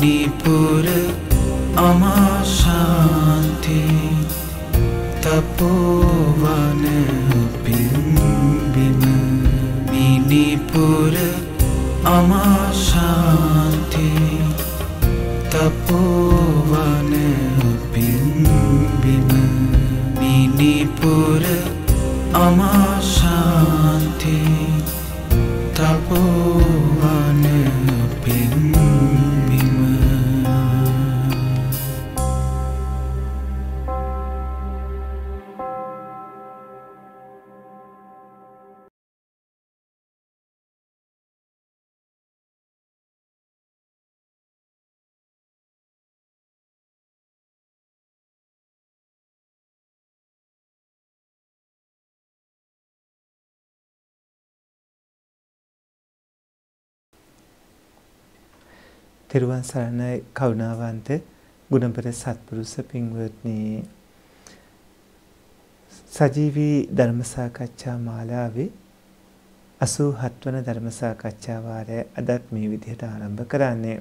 निपुर अमाश तपो තෙරුවන් සරණයි කරුණාවන්ත ගුණබර සත්පුරුෂ පින්වත්නි සජීවී ධර්ම සාකච්ඡා මාලාවේ 87 වන ධර්ම සාකච්ඡා වාරය අදත් මේ විදිහට ආරම්භ කරන්නේ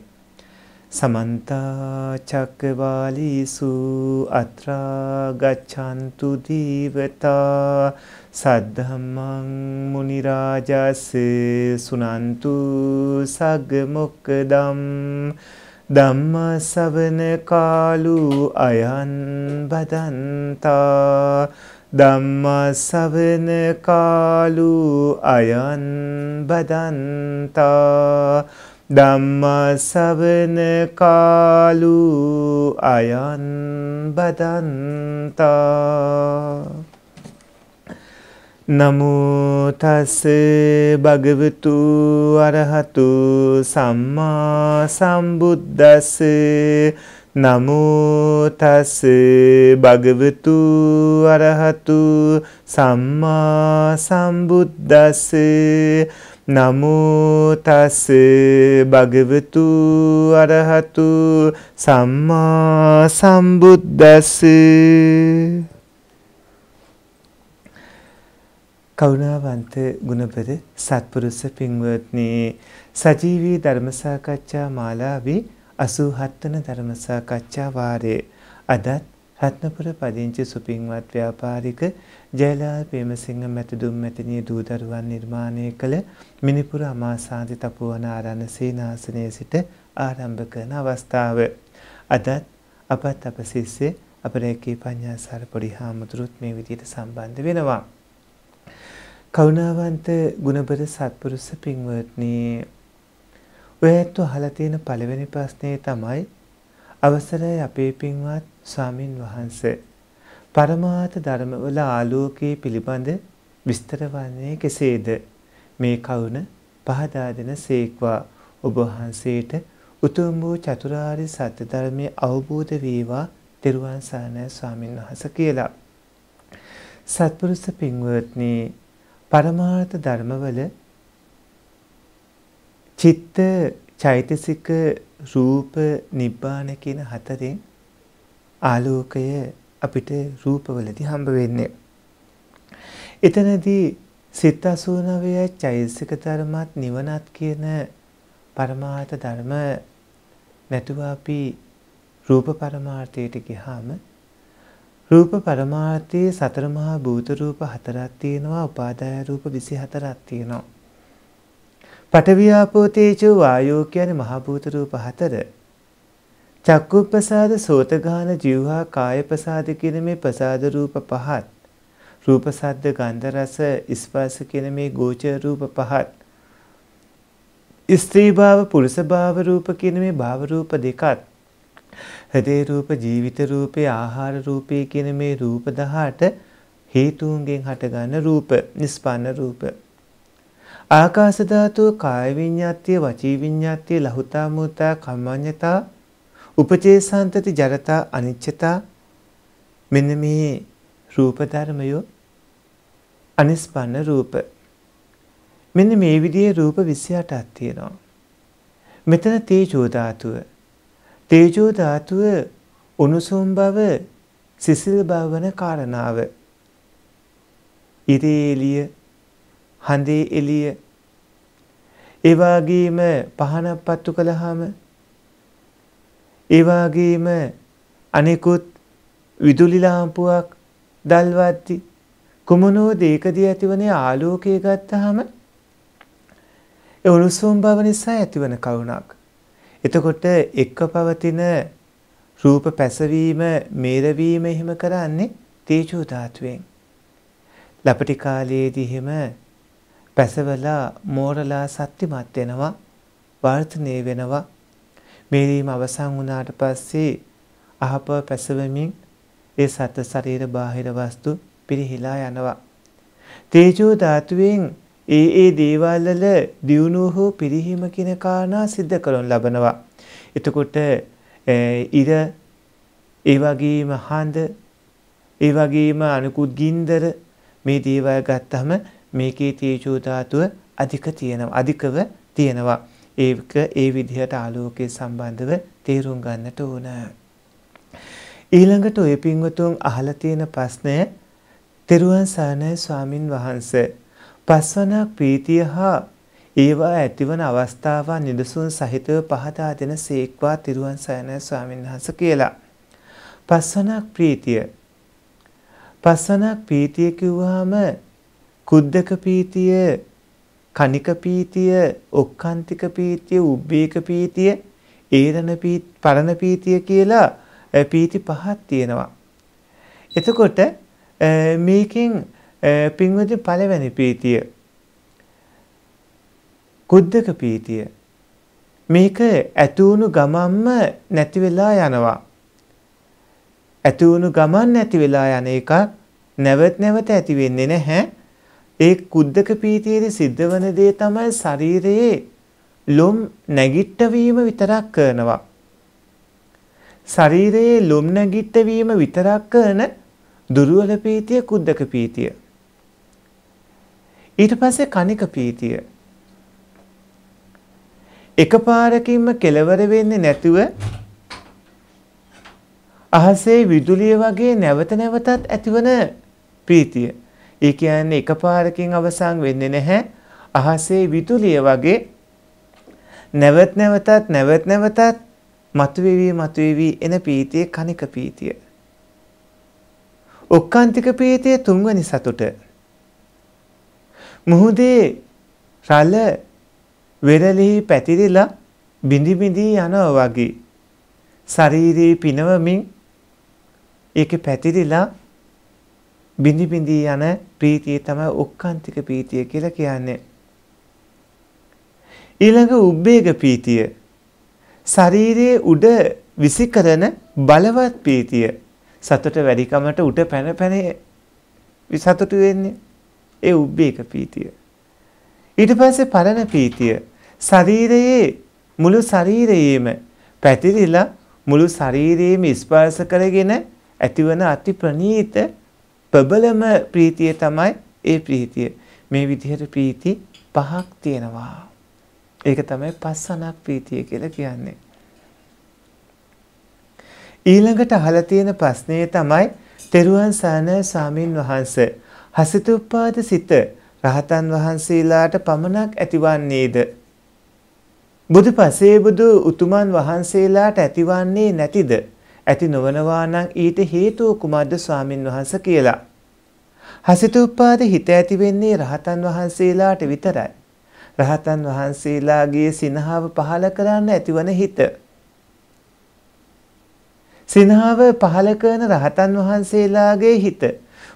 සමන්තාචක්කවාලිසු අත්‍රාගච්ඡන්තු දීවතා සද්ධම්මං මුනිරාජස්ස සුනන්තු සග්ගමොක්කදම් ධම්මසවන කාලු අයන් බදන්තා ධම්මසවන කාලු අයන් බදන්තා ධම්මසවන කාලු අයන් බදන්තා නමෝ තස් භගවතු අරහතු සම්මා සම්බුද්දස්ස නමෝ තස් භගවතු අරහතු සම්මා සම්බුද්දස්ස නමෝ තස් භගවතු අරහතු සම්මා සම්බුද්දස්ස කරුණාවන්ත ගුණපද සත්පුරුෂ පින්වත්නි සජීවී ධර්ම සාකච්ඡා මාලාවේ 87 වන ධර්ම සාකච්ඡා වාරයේ අදත් රත්නපුර පදිංචි සුපින්වත් ව්‍යාපාරික ජයලාල් පේමසිංහ මැතිදුම් මැතිනිය දූදරුවන් නිර්මාණය කළ මිනිපුර අමාසාධි තපුවන ආරණ සීනාසනය සිට ආරම්භ කරන අවස්ථාව. අදත් අපත් අප සිස්සේ අපරේකී පඤ්ඤාසාර පොඩි හාමුදුරුත් මේ විදිහට සම්බන්ධ වෙනවා. කරුණාවන්ත ගුණබර සත්පුරුෂ පින්වත්නි ඔයත් අහලා තියෙන පළවෙනි ප්‍රශ්නේ තමයි අවසරයි අපේ පින්වත් ස්වාමින් වහන්ස. පරමාර්ථ ධර්මවල ආලෝකයේ පිළිබඳ විස්තර වන්නේ කෙසේද? මේ කරුණ පහදා දෙන සේක්වා ඔබ වහන්සේට උතුම් වූ චතුරාර්ය සත්‍ය ධර්මයේ අවබෝධ වේවා තෙරුවන් සරණයි ස්වාමින් වහන්ස කියලා. සත්පුරුෂ පින්වත්නි පරමාර්ථ ධර්මවල චිත්ත චෛතසික රූප නිබ්බාන කියන හතරෙන් ආලෝකය අපිට රූපවලදී හම්බ වෙන්නේ. එතනදී සිත 89 චෛසික ධර්මات නිවනත් කියන පරමාර්ථ ධර්ම නැතුව අපි රූප පරමාර්ථයට ගියාම රූප පරමාර්ථයේ සතර මහා භූත රූප හතරක් තියෙනවා, උපාදාය රූප 24ක් තියෙනවා. පටවියාපෝ තේජෝ වායෝ කියන මහ භූත රූප හතර චක්කුප්පසාද සෝතගාන જીවහා කායපසාද කියන මේ ප්‍රසාද රූප පහත් රූප සද්ද ගන්ධ රස ස්පර්ශ කියන මේ ගෝචර රූප පහත් ස්ත්‍රී භාව පුරුෂ භාව රූප කියන මේ භාව රූප දෙකත් හදේ රූප ජීවිත රූපේ ආහාර රූපේ කියන මේ රූප 18 හේතුන්ගෙන් හටගන්න රූප නිස්පන්න රූප ආකාශ ධාතුව කාය විඤ්ඤාත්ය වචී විඤ්ඤාත්ය ලහුතා මුතා කම්මඤ්ඤතා උපචේසාන්තති ජරතා අනිච්චතා මෙන්න මේ රූප ධර්මය අනිස්පන්න රූප මෙන්න මේ විදිහේ රූප 28ක් තියෙනවා මෙතන තේජෝ ධාතුව තේජෝ ධාතුව උණුසුම් බව සිසිල් බව වන කාරණාව ඉරේලිය හඳේ එළිය ඒ වගේම පහනක් පත්තු කළාම ඒ වගේම අනිකුත් විදුලි ලාම්පුවක් දල්වද්දි කුමනෝ දේකදී ඇතිවනේ ආලෝකය ගත්තාම ඒ උණුසුම් බව නිසා ඇතිවන කරුණක් එතකොට එක්ක පවතින රූප පැසවීම, මේරවීම එහෙම කරන්නේ තේජෝ ධාතුවෙන්. ලපටි කාලයේදී එහෙම පැසවලා මෝරලා සත්‍යමත් වෙනවා වර්ධනය වෙනවා මේරීම අවසන් වුණාට පස්සේ අහප පැසවමින් ඒ සත්ත්ව ශරීර බාහිර වස්තු පිරිහිලා යනවා. තේජෝ ධාතුවෙන් ඒ ඒ දේවල් වල දියුණුව හෝ පිරිහීම කියන කාරණා सिद्ध කරන ලබනවා. එතකොට ඉර ඒ වගේම හඳ ඒ වගේම අනිකුත් ගින්දර මේ දේවල් ගත්තම මේකේ තේජෝ ධාතුව අධික තියෙනවා අධිකව තියෙනවා ඒක ඒ විදිහට ආලෝකයේ සම්බන්ධව තේරුම් ගන්නට ඕන ඊළඟට ඔය පින්වතුන් අහලා තියෙන ප්‍රශ්නය තෙරුවන් සරණයි ස්වාමින් වහන්සේ පස්වනක් ප්‍රීතිය හා ඒවා ඇතිවන අවස්ථාවන් නිදසුන් සහිතව පහදා දෙන සේක්වා තිරුවන් සයන ස්වාමීන් වහන්ස කියලා. පස්සනක් ප්‍රීතිය. පස්සනක් ප්‍රීතිය කිව්වහම කුද්දක පීතිය, කනික පීතිය, ඔක්කාන්තික පීතිය, උබ්බේක පීතිය, ඒරණ පීති, පරණ පීතිය කියලා පීති පහක් තියෙනවා. එතකොට මේකෙන් පින්වතුනි පළවෙනි පීතිය කුද්දක පීතිය මේක ඇති වුණු ගමන්ම නැති වෙලා යනවා ඇති වුණු ගමන් නැති වෙලා යන එකක් නැවත නැවත ඇති වෙන්නේ නැහැ ඒ කුද්දක පීතියේදී සිද්ධ වන දේ තමයි ශරීරයේ ලොම් නැගිට්ටවීම විතරක් කරනවා. ශරීරයේ ලොම් නැගිට්ටවීම විතරක් කරන දුර්වල පීතිය කුද්දක පීතිය. ඊට පස්සේ කණික පීතිය. එකපාරකින්ම කෙලවර වෙන්නේ නැතුව අහසේ විදුලිය වගේ නැවත නැවතත් ඇතිවන ප්‍රීතිය ඒ කියන්නේ එකපාරකින් අවසන් වෙන්නේ නැහැ. අහසේ විදුලිය වගේ නැවත් නැවතත් නැවත් නැවතත් මතුවේවි මතුවේවි එන පීතිය කනික පීතිය. ඔක්කාන්තික පීතිය තුන්වැනි සතුට. මුහුදේ රළ වෙරළෙහි පැතිරිලා බිඳි බිඳී යනවා වගේ ශරීරේ පිනවමින් ඒක පැතිරිලා බිඳි බිඳී යන ප්‍රීතිය තමයි ඔක්කාන්තික ප්‍රීතිය කියලා කියන්නේ. ඊළඟ උබ්බේග ප්‍රීතිය. ශරීරයේ උඩ විසිකරන බලවත් ප්‍රීතිය. සතුට වැඩිකමට උඩ පැන පැන සතුටු වෙන්නේ. ඒ උබ්බේග ප්‍රීතිය. ඊට පස්සේ පරණ ප්‍රීතිය. ශරීරයේ මුළු ශරීරයේම පැතිරිලා මුළු ශරීරයේම ස්පර්ශ කරගෙන ඇතිවන අති ප්‍රනීත ප්‍රබලම ප්‍රීතිය තමයි ඒ ප්‍රීතිය. මේ විදිහට ප්‍රීති පහක් තියෙනවා. ඒක තමයි පස්සනක් ප්‍රීතිය කියලා කියන්නේ. ඊළඟට අහලා තියෙන ප්‍රශ්නේ තමයි තෙරුවන් සරණයි සාමින් වහන්සේ. හසිතුප්පාද සිත රහතන් වහන්සේලාට පමණක් ඇතිවන්නේද? බුදු පසේ බුදු උතුමන් වහන්සේලාට ඇතිවන්නේ නැතිද? ඇති නොවනවා නම් ඊට හේතුව කුමක්ද ස්වාමින් වහන්ස කියලා. හසිතුප්පාද හිත ඇති වෙන්නේ රහතන් වහන්සේලාට විතරයි. රහතන් වහන්සේලාගේ සිනහව පහල කරන්න ඇතිවන හිත. සිනහව පහල කරන රහතන් වහන්සේලාගේ හිත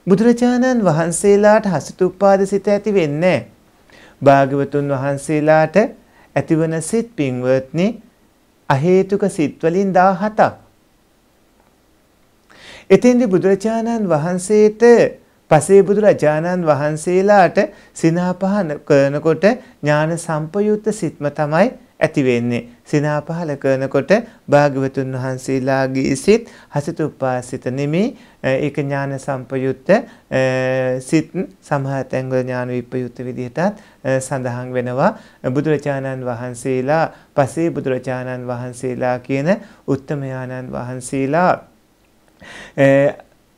බුදුරජාණන් වහන්සේලාට හසිතුප්පාද සිත ඇති වෙන්නේ භාග්‍යවතුන් වහන්සේලාට ඇතිවන සිත් පින්වත්නි අහේතුක සිත් වලින් 17ක් එතෙන්දි බුදුරජාණන් වහන්සේට පසේ බුදුරජාණන් වහන්සේලාට සිනාපහන කරනකොට ඥාන සම්පයුත්ත සිත්ම තමයි ඇති වෙන්නේ. සිනාපහල කරනකොට භාග්‍යවතුන් වහන්සේලාගේ සිත් හසිතුප්පාසිත නෙමේ ඒක ඥාන සම්පයුත්ත සිත් සමහර තැන්වල ඥාන විපයුත්ත විදිහටත් සඳහන් වෙනවා. බුදුරජාණන් වහන්සේලා පසේ බුදුරජාණන් වහන්සේලා කියන උත්තමයාණන් වහන්සේලා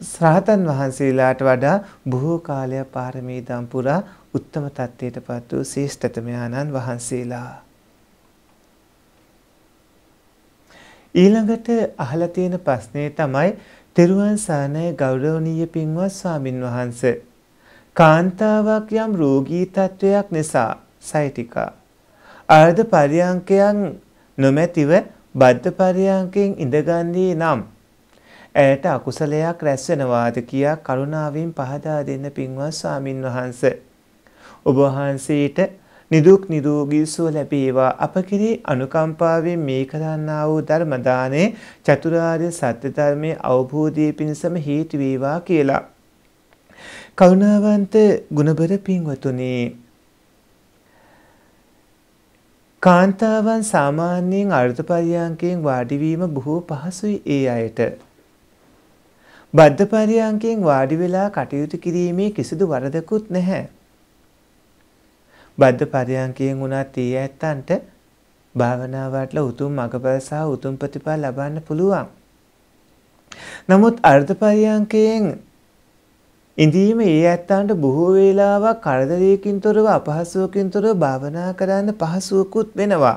සරහතන් වහන්සේලාට වඩා බොහෝ කාලයක් පාරමී දම් පුරා උත්තම තත්ත්වයටපත් වූ ශ්‍රේෂ්ඨතම ආනන් වහන්සේලා ඊළඟට අහලා තියෙන ප්‍රශ්නේ තමයි තෙරුවන් සරණයි ගෞරවනීය පින්වත් ස්වාමින් වහන්ස. කාන්තාවක් යම් රෝගී තත්වයක් නිසා සයිටිකා. අර්ධ පරියංකයන් නොමැතිව බද්ධ පරියංකයෙන් ඉඳගන්නේ නම් ඇයට අකුසලයක් රැස් වෙනවාද කියා කරුණාවෙන් පහදා දෙන්න පින්වත් ස්වාමින් වහන්ස. ඔබ වහන්සේට නිදුක් නිරෝගී සුව ලැබේවා අප කෙරෙහි අනුකම්පාවෙන් මේ කරන්නා වූ ධර්ම දානේ චතුරාර්ය සත්‍ය ධර්මයේ අවබෝධය පිණසම හේතු වේවා කියලා. කරුණාවන්ත ගුණබර පින්වතුනි කාන්තාවන් සාමාන්‍යයෙන් අර්ථපරියන්කයෙන් වාඩිවීම බොහෝ පහසුයි ඒ අයට. බද්ධපරියංකයෙන් වාඩි වෙලා කටයුතු කිරීමේ කිසිදු වරදකුත් නැහැ. බද්ධ පරියංකයෙන් වුණත් ඒ ඇත්තන්ට භාවනාවටල උතුම් මඟඵල සහ උතුම් ප්‍රතිඵල ලබන්න පුළුවන්. නමුත් අර්ධ පරියංකයෙන් ඉඳීම ඒ ඇත්තන්ට බොහෝ වේලාවක් කරදරයකින් තොරව අපහසුවකින් තොරව භාවනා කරන්න පහසුවකුත් වෙනවා.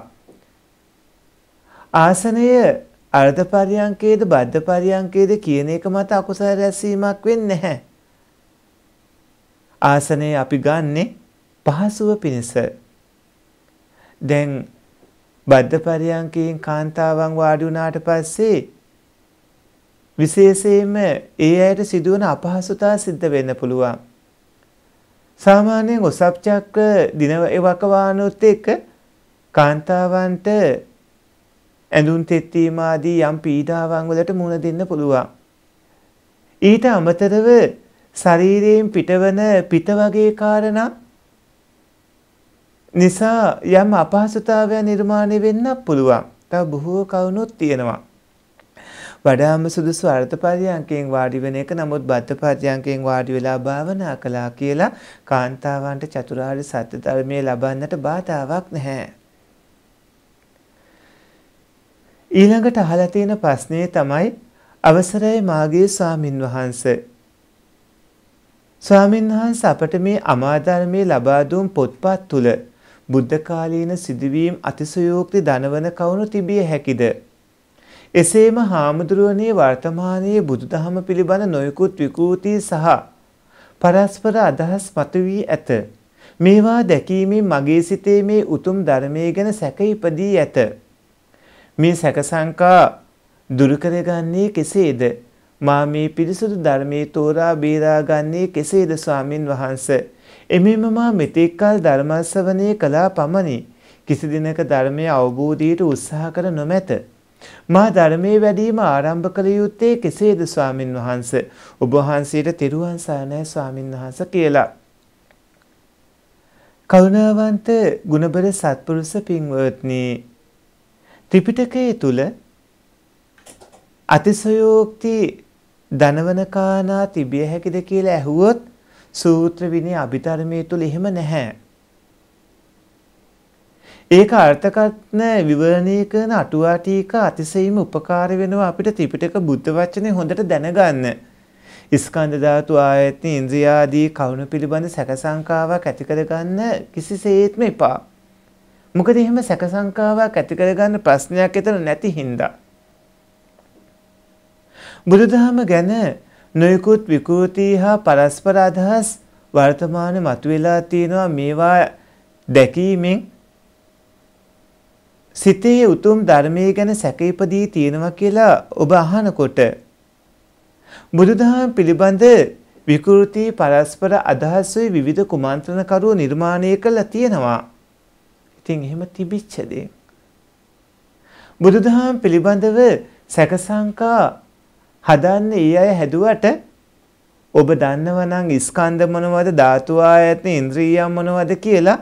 ආසනය අර්ධ පරියංකයේද බද්ධ පරියංකයේද කියන එක මත අකුසල රැස්වීමක් වෙන්නේ නැහැ. ආසනය අපි ගන්නෙ පහසුව පිණිස. දැන් බද්ධ පරියංකයෙන් කාන්තාවන් වාඩි වුණාට පස්සේ විශේෂයෙන්ම ඒ අයට සිදුවන අපහසුතා සිද්ධ වෙන්න පුළුවන්. සාමාන්‍යයෙන් ඔසප් චක්‍ර දින එවකවානුත් එක්ක කාන්තාවන්ට ඇඳුම් තෙත්වීම ආදී යම් පීඩාවන් වලට මුහුණ දෙන්න පුළුවන්. ඊට අමතරව ශරීරයෙන් පිටවන පිට වගේ කාරණා නිසා යම් අපහසුතාවයක් නිර්මාණය වෙන්නත් පුළුවන්. තව බොහෝ කවුණුත් තියෙනවා. වඩාම සුදුසු අර්ථ පරියන්කයෙන් වාඩි වෙන එක නමුත් බද්ධ පරියන්කයෙන් වාඩි වෙලා භාවනා කළා කියලා කාන්තාවන්ට චතුරාර්ය සත්‍ය ධර්මයේ ලබන්නට බාධාවක් නැහැ. ඊළඟට අහලා තියෙන ප්‍රශ්නේ තමයි අවසරයි මාගේ ස්වාමින් වහන්සේ. ස්වාමින් වහන්සේ අපට මේ අමාධර්මයේ ලබා දුන් පොත්පත් තුල බුද්ධ කාලීන සිදුවීම් අතිශයෝක්ති දනවන කවුරු තිබිය හැකිද? එසේම හාමුදුරුවනේ වර්තමානයේ බුදුදහම පිළිබඳ නොයෙකුත් විකෘති සහ පරස්පර අදහස් මතුවී ඇත. මේවා දැකීමෙන් මගේ සිතේ මේ උතුම් ධර්මයේ ගැන සැක ඉපදී ඇත. මේ සැකසංකා දුරුකරගන්නේ කෙසේද? මා මේ පිරිසුදු ධර්මයේ තෝරා බේරාගන්නේ කෙසේද ස්වාමින් වහන්ස? එමෙම මා මෙතෙක් කල ධර්මස්සවණේ කළා පමණි. කිසි දිනක ධර්මයේ අවබෝධයට උත්සාහ කර නොමැත. මා ධර්මයේ වැඩිම ආරම්භ කළ යුත්තේ කෙසේද ස්වාමින් වහන්ස? ඔබ වහන්සේට තෙරුවන් සරණයි ස්වාමින් වහන්ස කියලා. කරුණාවන්ත ගුණබර සත්පුරුෂ පින්වත්නි ත්‍රිපිටකයේ තුල අතිශයෝක්ති ධනවන කාණා තිබිය හැකිද කියලා ඇහුවොත් සූත්‍ර විනය අභිධර්මයේ තුල එහෙම නැහැ. ඒක අර්ථකථන විවරණය කරන අටුවා ටීක අතිශයින්ම උපකාර වෙනවා අපිට ත්‍රිපිටක බුද්ධ වචනේ හොඳට දැනගන්න. ස්කන්ධ ධාතු ආයතන ඉන්ද්‍රිය ආදී කවුණු පිළිබඳ සැක සංකාවක් ඇති කරගන්න කිසිසේත්ම එපා. මොකද එහෙම සැකසංකාවක් ඇති කරගන්න ප්‍රශ්නයක් එතන නැති හින්දා. බුදුදහම ගැන නොයෙකුත් විකෘති හා පරස්පර අදහස් වර්තමාන මතුවෙලා තියෙනවා මේවා දැකීමෙන් සිතේ උතුම් ධර්මය ගැන සැකයිපදී තියෙනවා කියලා ඔබ අහනකොට බුදුදහම පිළිබඳ විකෘති පරස්පර අදහස් විවිධ කුමන්ත්‍රණකරුවෝ නිර්මාණය කළා තියෙනවා ඉතින් එහෙම තිබිච්ච දේ. බුදුදහම පිළිබඳව සැකසංකා හදන්න ඒ අය හැදුවට ඔබ දන්නවනම් ස්කන්ධ මොනවද ධාතු ආයතන ඉන්ද්‍රියම් මොනවද කියලා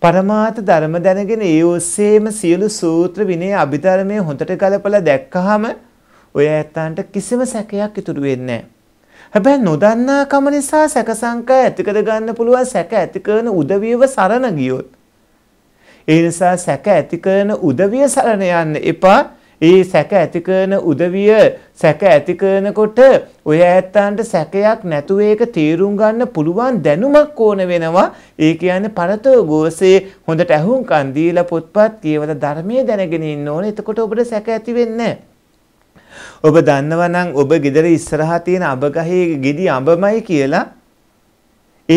පරමාර්ථ ධර්ම දැනගෙන ඒ ඔස්සේම සියලු සූත්‍ර විනය අභිධර්මයේ හොඳට ගලපලා දැක්කහම ඔය ඇත්තන්ට කිසිම සැකයක් ඉතුරු වෙන්නේ හැබැයි නොදන්නා කම නිසා සැක සංකා ඇති කර ගන්න පුළුවන් සැක ඇති කරන උදවියව සරණ ගියොත් ඒ නිසා සැක ඇති කරන උදවිය සරණ යන්න එපා. ඒ සැක ඇති කරන උදවිය සැක ඇති කරනකොට ඔය ඇත්තන්ට සැකයක් නැතුව ඒක තේරුම් ගන්න පුළුවන් දැනුමක් ඕන වෙනවා. ඒ කියන්නේ පරතෝ ගෝසේ හොඳට ඇහුම්කන් දීලා පොත්පත් කියවලා ධර්මයේ දැනගෙන ඉන්න ඕනේ. එතකොට ඔබට සැක ඇති වෙන්නේ නැහැ. ඔබ දන්නවනම් ඔබ ගෙදර ඉස්සරහා තියෙන අඹ ගහේ ගෙඩි අඹමයි කියලා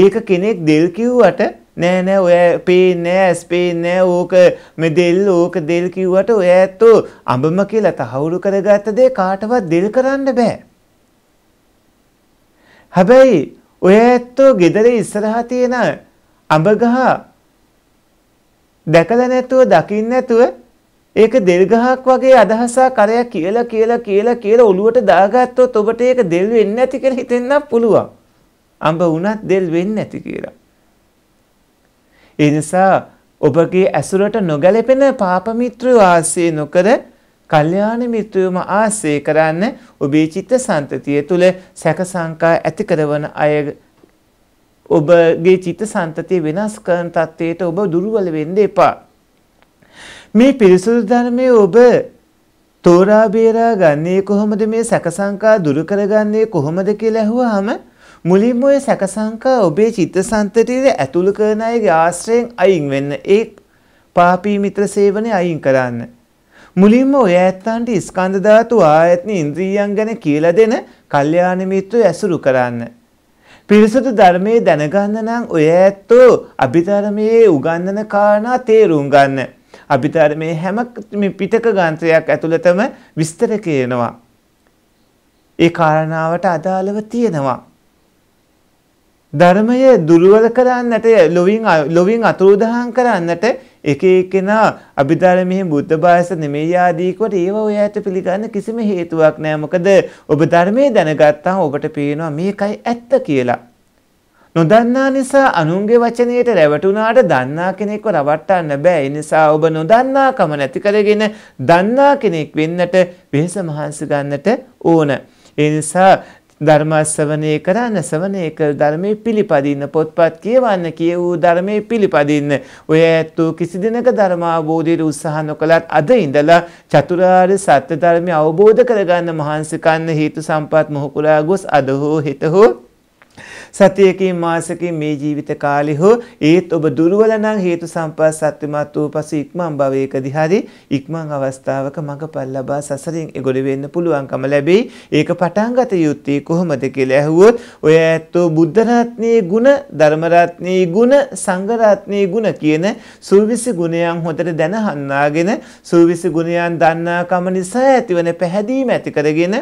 ඒක කෙනෙක් දෙල් කිව්වට නෑ නෑ ඔය පේන්නේ නෑ ඇස් පේන්නේ නෑ ඕක මෙදෙල් ඕක දෙල් කිව්වට ඔය ඇත්තෝ අඹම කියලා තහවුරු කරගත්ත දේ කාටවත් දෙල් කරන්න බෑ. හැබැයි ඔය ඇත්තෝ gedare ඉස්සරහා තියෙන අඹ ගහ දැකලා නැතුව දකින්න නැතුව ඒක දෙල් ගහක් වගේ අදහසක් අරය කියලා කියලා කියලා කියලා ඔළුවට දාගත්තොත් ඔබට ඒක දෙල් වෙන්නේ නැති කියලා හිතෙන්නත් පුළුවන්. අඹ වුණත් දෙල් වෙන්නේ නැති කියලා. ඒ නිසා ඔබගේ ඇසුරට නොගැලපෙන පාප මිත්‍රයෝ ආශ්‍රය නොකර කල්යාණ මිත්‍රයෝම ආශ්‍රය කරන්න ඔබේ චිත්ත සන්තතිය තුළ සැක සංකා ඇති කරන අය ඔබගේ චිත්ත සන්තතිය වෙනස් කරන තත්ත්වයට ඔබ දුර්වල වෙන්න එපා. මේ පිරිසුදු ධර්මයේ ඔබ තෝරා බේරා ගන්නේ කොහොමද මේ සැක සංකා දුරු කරගන්නේ කොහොමද කියලා ඇහුවාම මුලින්ම ඔය සැකසංකා ඔබේ චිත්තසංතතියේ ඇතුළු කරන අයගේ ආශ්‍රයෙන් අයින් වෙන්න. ඒ පාපී මිත්‍ර සේවනය අයින් කරන්න. මුලින්ම ඔය ඇත්තන්ට ස්කන්ධ ධාතු ආයතන ඉන්ද්‍රියයන් ගැන කියලා දෙන කල්යාණ මිත්‍රය ඇසුරු කරන්න. පිරිසුදු ධර්මයේ දැනගන්න නම් ඔය ඇත්තෝ අභිධර්මයේ උගන්වන කාරණා තේරුම් ගන්න. අභිධර්මයේ හැම පිටක ගාන්ත්‍රයක් ඇතුළතම විස්තර කියනවා. ඒ කාරණාවට අදාළව තියෙනවා. ධර්මය දුර්වල කරන්නට ලොවින් ලොවින් අතුරුදහන් කරන්නට එක එකනා අභිධර්මයේ බුද්ධ භාෂ නෙමෙයි ආදීකොට ඒව ඔය ඇත පිළිගන්න කිසිම හේතුවක් නෑ මොකද ඔබ ධර්මයේ දැනගත්තාම ඔබට පේනවා මේකයි ඇත්ත කියලා. නොදන්නා නිසා අනුන්ගේ වචනයට රැවටුණාට දන්නා කෙනෙක්ව රවට්ටන්න බෑ. ඒ නිසා ඔබ නොදන්නාකම නැති කරගෙන දන්නා කෙනෙක් වෙන්නට වෙහස මහන්සි ගන්නට ඕන. ඒ නිසා ධර්මාශ්‍රවණය කරන්න ශ්‍රවණය කර ධර්මයේ පිළිපදින්න පොත්පත් කියවන්න කියවූ ධර්මයේ පිළිපදින්න ඔය ඇත්තෝ කිසි දිනක ධර්ම අවබෝධයට උත්සාහ නොකලත් අද ඉඳලා චතුරාර්ය සත්‍ය ධර්මය අවබෝධ කරගන්න මහන්සි කන්න හේතු සම්පත් මොහුකුලා ගොස් අද හෝ හිත හෝ සතියකින් මාසකින් මේ ජීවිත කාලෙ හෝ ඒත් ඔබ දුර්වල නම් හේතු සම්පත් සත්‍යමත් වූ පසු ඉක්මන් භවයකදී හරි ඉක්මන් අවස්ථාවක මඟපල් ලබා සසරින් එගොඩ වෙන්න පුළුවන්කම ලැබෙයි. ඒක පටන් ගත යුත්තේ කොහොමද කියලා ඇහුවොත් ඔය ඇත්තෝ බුද්ධ රත්නයේ ಗುಣ, ධර්ම රත්නයේ ಗುಣ, සංඝ රත්නයේ ಗುಣ කියන සූවිසි ගුණයන් හොඳට දැන හඳුනාගෙන සූවිසි ගුණයන් දන්නාකම නිසා ඇතිවන පැහැදීම ඇති කරගෙන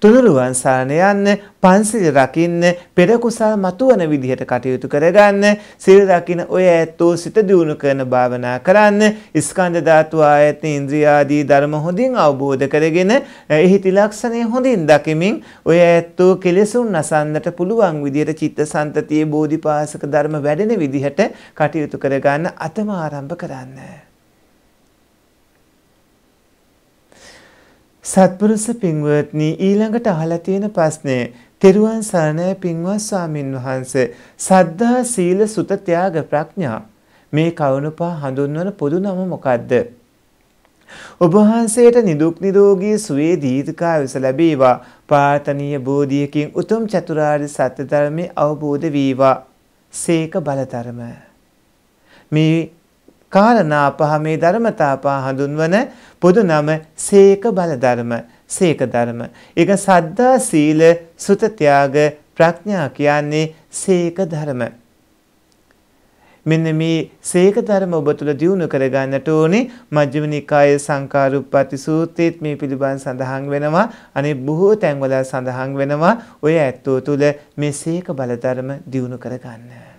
තුනුරුවන් සරණ යන්න, පන්සිල් රකින්න, පෙර කුසල් මතුවන විදිහට කටයුතු කරගන්න, සිල් රකින්න ඔය ඇත්තෝ සිත දියුණු කරන භාවනා කරන්න, ස්කන්ධ ධාතු ආයතන ඉන්ද්‍රිය ආදී ධර්ම හොඳින් අවබෝධ කරගෙන එහි තිලක්ෂණය හොඳින් දකිමින් ඔය ඇත්තෝ කෙලෙසුන් නසන්නට පුළුවන් විදිහට චිත්තසංතතියේ බෝධිපාසක ධර්ම වැඩෙන විදිහට කටයුතු කරගන්න අතම ආරම්භ කරන්න. සත්පුරුෂ පින්වත්නි ඊළඟට අහලා තියෙන ප්‍රශ්නේ තෙරුවන් සරණයි පින්වත් ස්වාමින් වහන්සේ සද්ධා සීල සුත ත්‍යාග ප්‍රඥා මේ කවුණු පහ හඳුන්වන පොදු නම මොකද්ද ඔබ වහන්සේට නිදුක් නිරෝගී සුවේ දීර්ඝායුෂ ලැබේවා පාතනීය බෝධියකින් උතුම් චතුරාර්ය සත්‍ය ධර්මයේ අවබෝධ වේවා සේක බලතරම මේ කාරණා පහ මේ ධර්මතා පහ හඳුන්වන පොදු නම සීක බල ධර්ම සීක ධර්ම. ඒක සද්දා සීල සුත ත්‍යාග ප්‍රඥා කියන්නේ සීක ධර්ම. මෙන්න මේ සීක ධර්ම ඔබ තුල දියුණු කර ගන්නට ඕනේ මජ්ක්‍ධිම නිකායේ සංකාරුප්පති සූත්‍රයේත් මේ පිළිබඳ සඳහන් වෙනවා අනේ බොහෝ තැන්වල සඳහන් වෙනවා ඔය ඇත්තෝ තුල මේ සීක බල ධර්ම දියුණු කර ගන්න.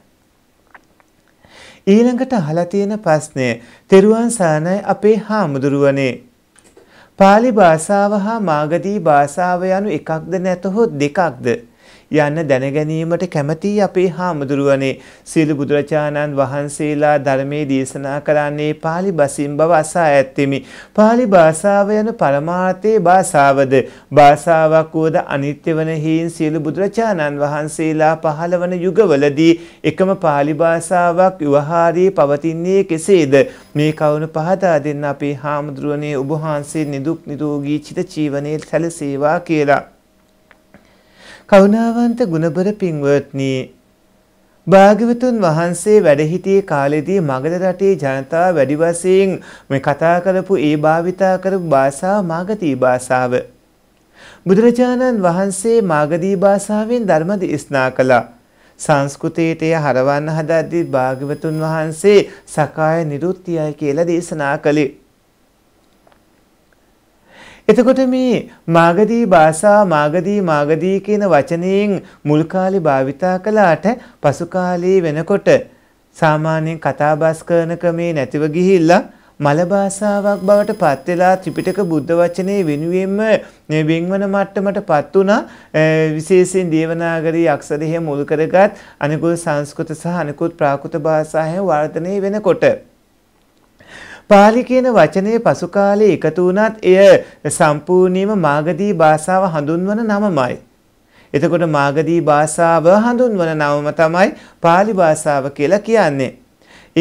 ඊළඟට අහලා තියෙන ප්‍රශ්නය තෙරුවන් සරණයි අපේ හාමුදුරුවනේ. පාලි භාෂාව හා මාගදී භාෂාව යනු එකක්ද නැතහොත් දෙකක්ද? යන්න දැනගැනීමට කැමැතියි අපේ හාමුදුරුවනේ සියලු බුදුරජාණන් වහන්සේලා ධර්මයේ දේශනා කරන්නේ pāli බසින් බව අසා ඇත්තෙමි. pāli භාෂාව යන පරමාර්ථයේ භාෂාවද භාෂාවක් වූද අනිත්‍ය වන හේන් සියලු බුදුරජාණන් වහන්සේලා පහළවන යුගවලදී එකම pāli භාෂාවක් විවහාරී පවතින්නේ කෙසේද? මේ කවුණු පහදා දෙන්න අපේ හාමුදුරුවනේ ඔබ වහන්සේ නිදුක් නිරෝගී චිත ජීවනයේ සැලසේවා කියලා කරුණාවන්ත ගුණබර පින්වත්නි භාග්‍යවතුන් වහන්සේ වැඩ සිටියේ කාලෙදී මගධ රටේ ජනතාව වැඩි වශයෙන් මේ කතා කරපු ඒ භාවිතා කරපු භාෂාව මාගධී භාෂාව. බුදුරජාණන් වහන්සේ මාගධී භාෂාවෙන් ධර්ම දේශනා කළා. සංස්කෘතයට එය හරවන්න හදද්දී භාග්‍යවතුන් වහන්සේ සකාය නිරුත්තියයි කියලා දේශනා කළේ. එතකොට මේ මාගදී භාෂා මාගදී මාගදී කියන වචනයෙන් මුල් කාලේ භාවිතා කළාට පසු කාලේ වෙනකොට සාමාන්‍යයෙන් කතාබස් කරන ක්‍රමේ නැතිව ගිහිල්ලා මල භාෂාවක් බවට පත් වෙලා ත්‍රිපිටක බුද්ධ වචනේ වෙනුවෙන්ම මේ වෙන්වන මට්ටමටපත් වුණා විශේෂයෙන් දේවනාගරී අක්ෂරය මුල් කරගත් අනිකුත් සංස්කෘත සහ අනිකුත් ප්‍රාකෘත භාෂා හැම වර්ධනය වෙනකොට පාලි කියන වචනය පසු කාලේ එකතු වුණත් එය සම්පූර්ණයෙන්ම මාගදී භාෂාව හඳුන්වන නමමයි. එතකොට මාගදී භාෂාව හඳුන්වන නමම තමයි පාලි භාෂාව කියලා කියන්නේ.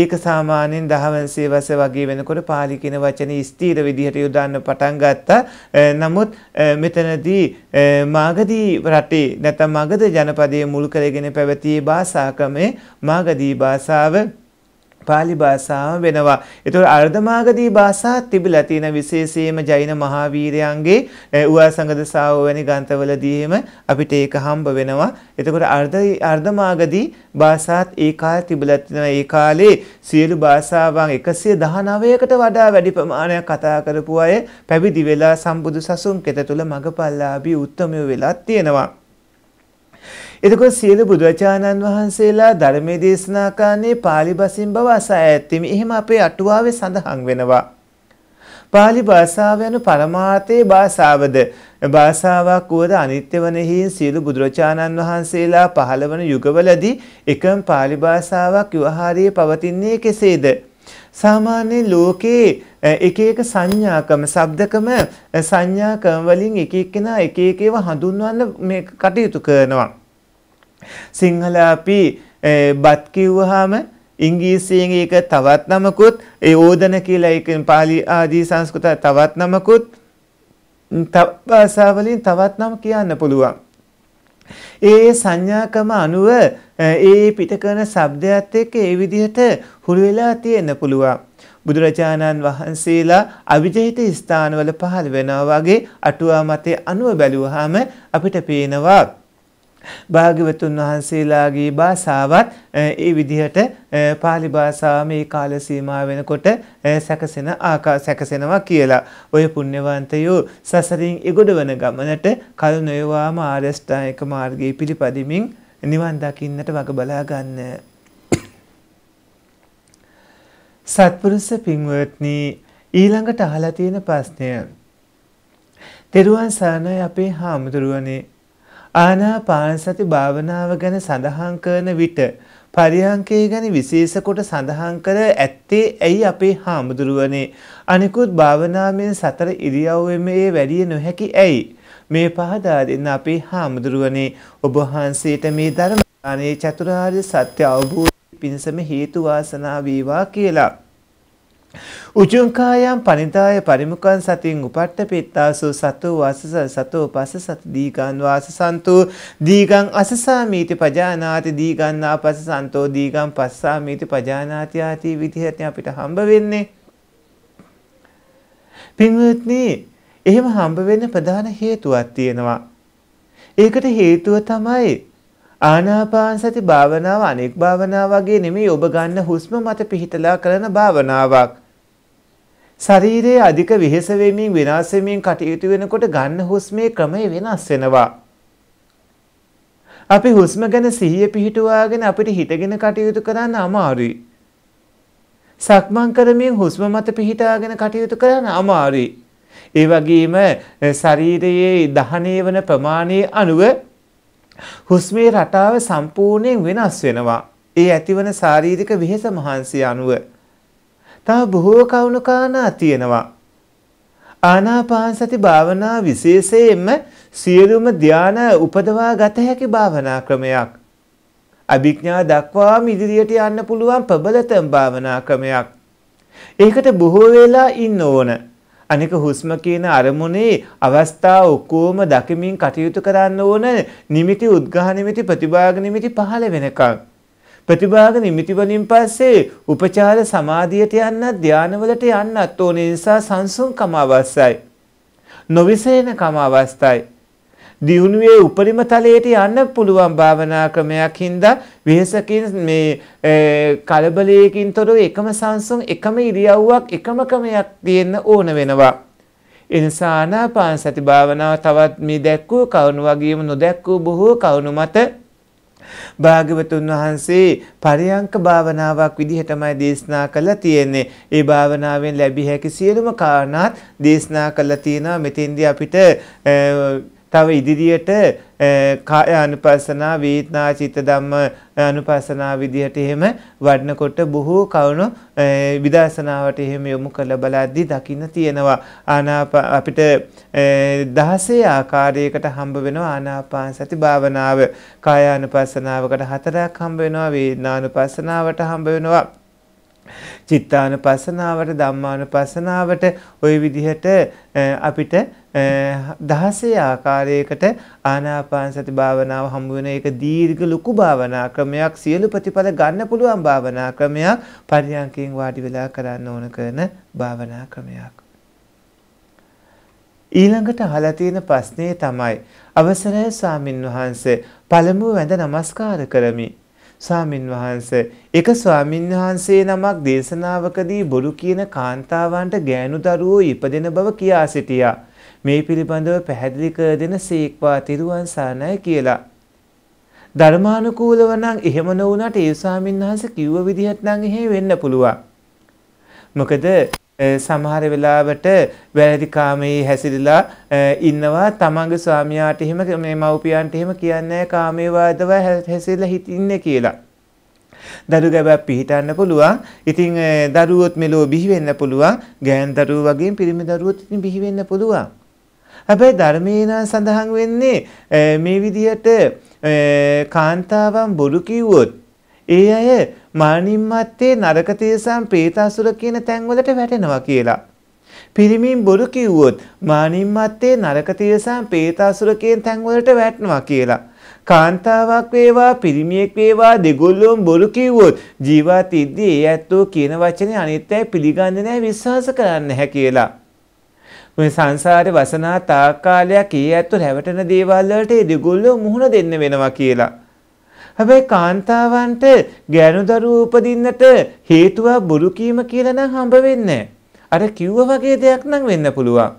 ඒක සාමාන්‍යයෙන් දහවන්සේ වස වගේ වෙනකොට පාලි කියන වචනේ ස්ථීර විදිහට යොදන්න පටන් ගත්තා. නමුත් මෙතනදී මාගදී රටේ නැත්නම් මගධ ජනපදයේ මුල් කරගෙන පැවතියේ භාෂාකමේ මාගදී භාෂාව පාලි භාෂාව වෙනවා. ඒතකොට අර්ධමාගදී භාෂා තිබිලා තියෙන විශේෂයෙන්ම ජෛන මහාවීරයන්ගේ උවාසංගද සාව වැනි ග්‍රන්ථවලදී එහෙම අපිට ඒක හම්බ වෙනවා. එතකොට අර්ධ අර්ධමාගදී භාෂාත් ඒ කාලේ තිබිලා තියෙන ඒ කාලේ සියලු භාෂාවන් 119කට වඩා වැඩි ප්‍රමාණයක් කතා කරපු අය පැවිදි වෙලා සම්බුදු සසුන් කෙත තුල මගපල්ලාභී උත්මයෝ වෙලා තියෙනවා. එතකොට සියලු බුදුරජාණන් වහන්සේලා ධර්මයේ දේශනා කරන්නේ pāli බසින් බව අසා ඇත්තෙමි. එහෙම අපේ අටුවාවේ සඳහන් වෙනවා. pāli භාෂාව යන පරමාර්ථයේ භාෂාවද භාෂාවක් වුවද අනිත්‍ය වනෙහි සියලු බුදුරජාණන් වහන්සේලා පහළවන යුගවලදී එකම pāli භාෂාවක් විවහාරයේ පවතින්නේ කෙසේද? සාමාන්‍ය ලෝකයේ එක එක සංඥාකම ශබ්දකම සංඥාකම් වලින් එක එක්කෙනා එක එක ඒවා හඳුන්වන්න මේ කටයුතු කරනවා සිංහල අපි බත් කිව්වහම ඉංග්‍රීසියෙන් ඒක තවත් නමකුත් ඒ ඕදන කියලා ඒක පාලි ආදී සංස්කෘත තවත් නමකුත් තවසාවලින් තවත් නම් කියන්න පුළුවන්. ඒ සංඥාකම අනුව ඒ පිටකරන શબ્දයත් එක්ක ඒ විදිහට හුරු වෙලා තියෙන්න පුළුවන්. බුදුරජාණන් වහන්සේලා අවිජහිත ස්ථානවල පහළ වෙනවා වගේ අටුවා මතේ අනුව බැලුවාම අපිට පේනවා භාග්‍යවතුන් වහන්සේලාගේ භාෂාවත් ඒ විදිහට පාලි භාෂාව මේ කාල සීමා වෙනකොට සැකසෙන ආකා සැකසෙනවා කියලා. ඔය පුණ්‍යවන්තයෝ සසරින් එගොඩවන ගමනට කල් නොයවාම ආරෂ්ඨායක මාර්ගයේ පිළිපදිමින් නිවන් දකින්නට වග බලා ගන්න. සත්පුරුෂ පින්වත්නි ඊළඟට අහලා තියෙන ප්‍රශ්නය. තෙරුවන් සරණයි අපේ හාමුදුරුවනේ ආනාපානසති භාවනාව ගැන සඳහන් කරන විට පරියංකේ ගැන විශේෂ කොට සඳහන් කර ඇත්තේ ඇයි අපේ හාමුදුරුවනේ අනිකුත් භාවනාවෙන් සතර ඉරියව්වෙම ඒ වැඩිය නොහැකි ඇයි මේ පහදා දෙන්න අපේ හාමුදුරුවනේ ඔබ වහන්සේට මේ ධර්ම අනේ චතුරාර්ය සත්‍ය අවබෝධ පිණසම හේතු වාසනා වේවා කියලා උජුංකායම් පනිදාය පරිමුකන් සතින් උපට්ඨ පිත්තාසු සතු වසස සතු පස සත දීගන් වාස සන්තු දීගන් අසසාමීති පජානාති දීගන්නා පස සන්තෝ දීගන් පස්සාමීති පජානාති ආදී විදිහට අපිට හම්බ වෙන්නේ පින්වත්නි එහෙම හම්බ වෙන්න ප්‍රධාන හේතුවක් තියෙනවා ඒකට හේතුව තමයි ආනාපාන සති භාවනාව අනෙක් භාවනාව වගේ නෙමෙයි ඔබ ගන්න හුස්ම මත පිහිටලා කරන භාවනාවක් ශරීරයේ අධික විහෙස වෙමින් විනාශ වෙමින් කටයුතු වෙනකොට ගන්න හුස්මේ ක්‍රමය වෙනස් වෙනවා. අපි හුස්ම ගැන සිහිය පිහිටුවාගෙන අපිට හිතගෙන කටයුතු කරන්න අමාරුයි. සක්මන් කරමින් හුස්ම මත පිහිටාගෙන කටයුතු කරන්න අමාරුයි. ඒ වගේම ශරීරයේ දහණය වන ප්‍රමාණය අනුව හුස්මේ රටාව සම්පූර්ණයෙන් වෙනස් වෙනවා. ඒ ඇතිවන ශාරීරික විහෙස මහන්සිය අනුව තව බොහෝ කවුණු කාරණා තියෙනවා. ආනාපානසති භාවනා විශේෂයෙන්ම සියලුම ධාන උපදවා ගත හැකි භාවනා ක්‍රමයක්. අභිඥා දක්වාම ඉදිරියට යන්න පුළුවන් ප්‍රබලතම භාවනා ක්‍රමයක්. ඒකට බොහෝ වෙලා ඉන්න ඕන. අනික හුස්ම කියන අරමුණේ අවස්ථා ඔක්කොම දකිමින් කටයුතු කරන්න ඕන නිමිති උද්ඝාන නිමිති ප්‍රතිභාග නිමිති පහළ වෙනකම්. ප්‍රතිභාග නිමිති වලින් පස්සේ උපචාර සමාධියට යන්නත් ධානවලට යන්නත් ඕනේ නිසා සංසුන් කම අවශ්‍යයි. නොවිසේන කම අවස්ථයි. දියුණුවේ උපරිම තලයට යන්න පුළුවන් භාවනා ක්‍රමයක් හින්දා වෙහසකින් මේ කලබලයකින් තොරව එකම සංසුන් එකම ඉරියව්වක් එකම ක්‍රමයක් තියෙන්න ඕන වෙනවා. එනිසා ආනාපාන සති භාවනාව තවත් මේ දැක්කෝ කවුණු වගේම නොදැක්කෝ බොහෝ කවුණු මත භාග්‍යවතුන් වහන්සේ පරයන්ක භාවනාවක් විදිහටමයි දේශනා කළා තියෙන්නේ. ඒ භාවනාවෙන් ලැබිය හැකි සියලුම කාරණාත් දේශනා කළා තියෙනවා. මෙතෙන්දී අපිට තව ඉදිරියට කාය අනුපස්සනා වේදනා චිත්ත ධම්ම අනුපස්සනා විදිහට එහෙම වඩනකොට බොහෝ කවුණු විදර්ශනාවට එහෙම යොමු කළ බලද්දී දකින්න තියෙනවා ආනාප අපිට 16 ආකාරයකට හම්බ වෙනවා ආනාපාන සති භාවනාව කාය අනුපස්සනාවකට හතරක් හම්බ වෙනවා වේදනා අනුපස්සනාවට හම්බ වෙනවා චිත්තානුපස්සනාවට ධම්මානුපස්සනාවට ওই විදිහට අපිට දහසේ ආකාරයකට ආනාපාන සති භාවනාව හම්බ වෙන එක දීර්ඝ ලොකු භාවනා ක්‍රමයක් සියලු ප්‍රතිඵල ගන්න පුළුවන් භාවනා ක්‍රමයක් පරියන්කයෙන් වාඩි වෙලා කරන්න ඕන කරන භාවනා ක්‍රමයක් ඊළඟට අහලා තියෙන ප්‍රශ්නේ තමයි අවසරයි ස්වාමින් වහන්සේ පළමුව වැඳ නමස්කාර කරමි ස්වාමින් වහන්ස එක ස්වාමින් වහන්සේ නමක් දේශනාවකදී බොරු කියන කාන්තාවන්ට ගෑනු දරුවෝ ඉපදෙන බව කියා සිටියා. මේ පිළිබඳව පැහැදිලි කර දෙන සීක්වා තිරුවන් සරණයි කියලා. ධර්මානුකූලව නම් එහෙම නොවුනට ඒ ස්වාමින් වහන්සේ කිව්ව විදිහට නම් එහෙ වෙන්න පුළුවන්. මොකද සමහර වෙලාවට වැරදි කාමයේ හැසිරලා ඉන්නවා තමන්ගේ ස්වාමියාට එහෙම මේ මව්පියන්ට එහෙම කියන්නේ කාමයේ වාදව හැසිරලා හිටින්නේ කියලා. දරු ගැබක් පිහිටන්න පුළුවන්. ඉතින් දරුවොත් මෙලෝ බිහි වෙන්න පුළුවන්. ගෑන් දරුවෝ වගේම පිරිමි දරුවොත් ඉතින් බිහි වෙන්න පුළුවන්. හැබැයි ධර්මයේ සඳහන් වෙන්නේ මේ විදිහට කාන්තාවන් බොරු කිව්වොත් ඒ අය මානිම්මත්තේ නරක තේසම් ප්‍රේතාසුර කියන තැන්වලට වැටෙනවා කියලා. පිරිමින් බොරු කිව්වොත් මානිම්මත්තේ නරක තේසම් ප්‍රේතාසුර කියන තැන්වලට වැටෙනවා කියලා. කාන්තාවක් වේවා පිරිමියෙක් වේවා දෙගොල්ලෝම බොරු කිව්වොත් ජීවත් ඉද්දී ඒ ඇත්තෝ කියන වචනේ අනිත්‍යයි පිළිගන්නේ නැහැ විශ්වාස කරන්නේ නැහැ කියලා. මේ සංසාරේ වසනා තාක් කාලයක් ඒ ඇත්තෝ රැවටෙන දේවල් වලට ඒ දෙගොල්ලෝ මුහුණ දෙන්න වෙනවා කියලා. හැබැයි කාන්තාවන්ට ගෑනු දරුවෝ උපදින්නට හේතුව බුරු කීම කියලා නම් හම්බ වෙන්නේ අර කිව්ව වගේ දෙයක් නම් වෙන්න පුළුවන්.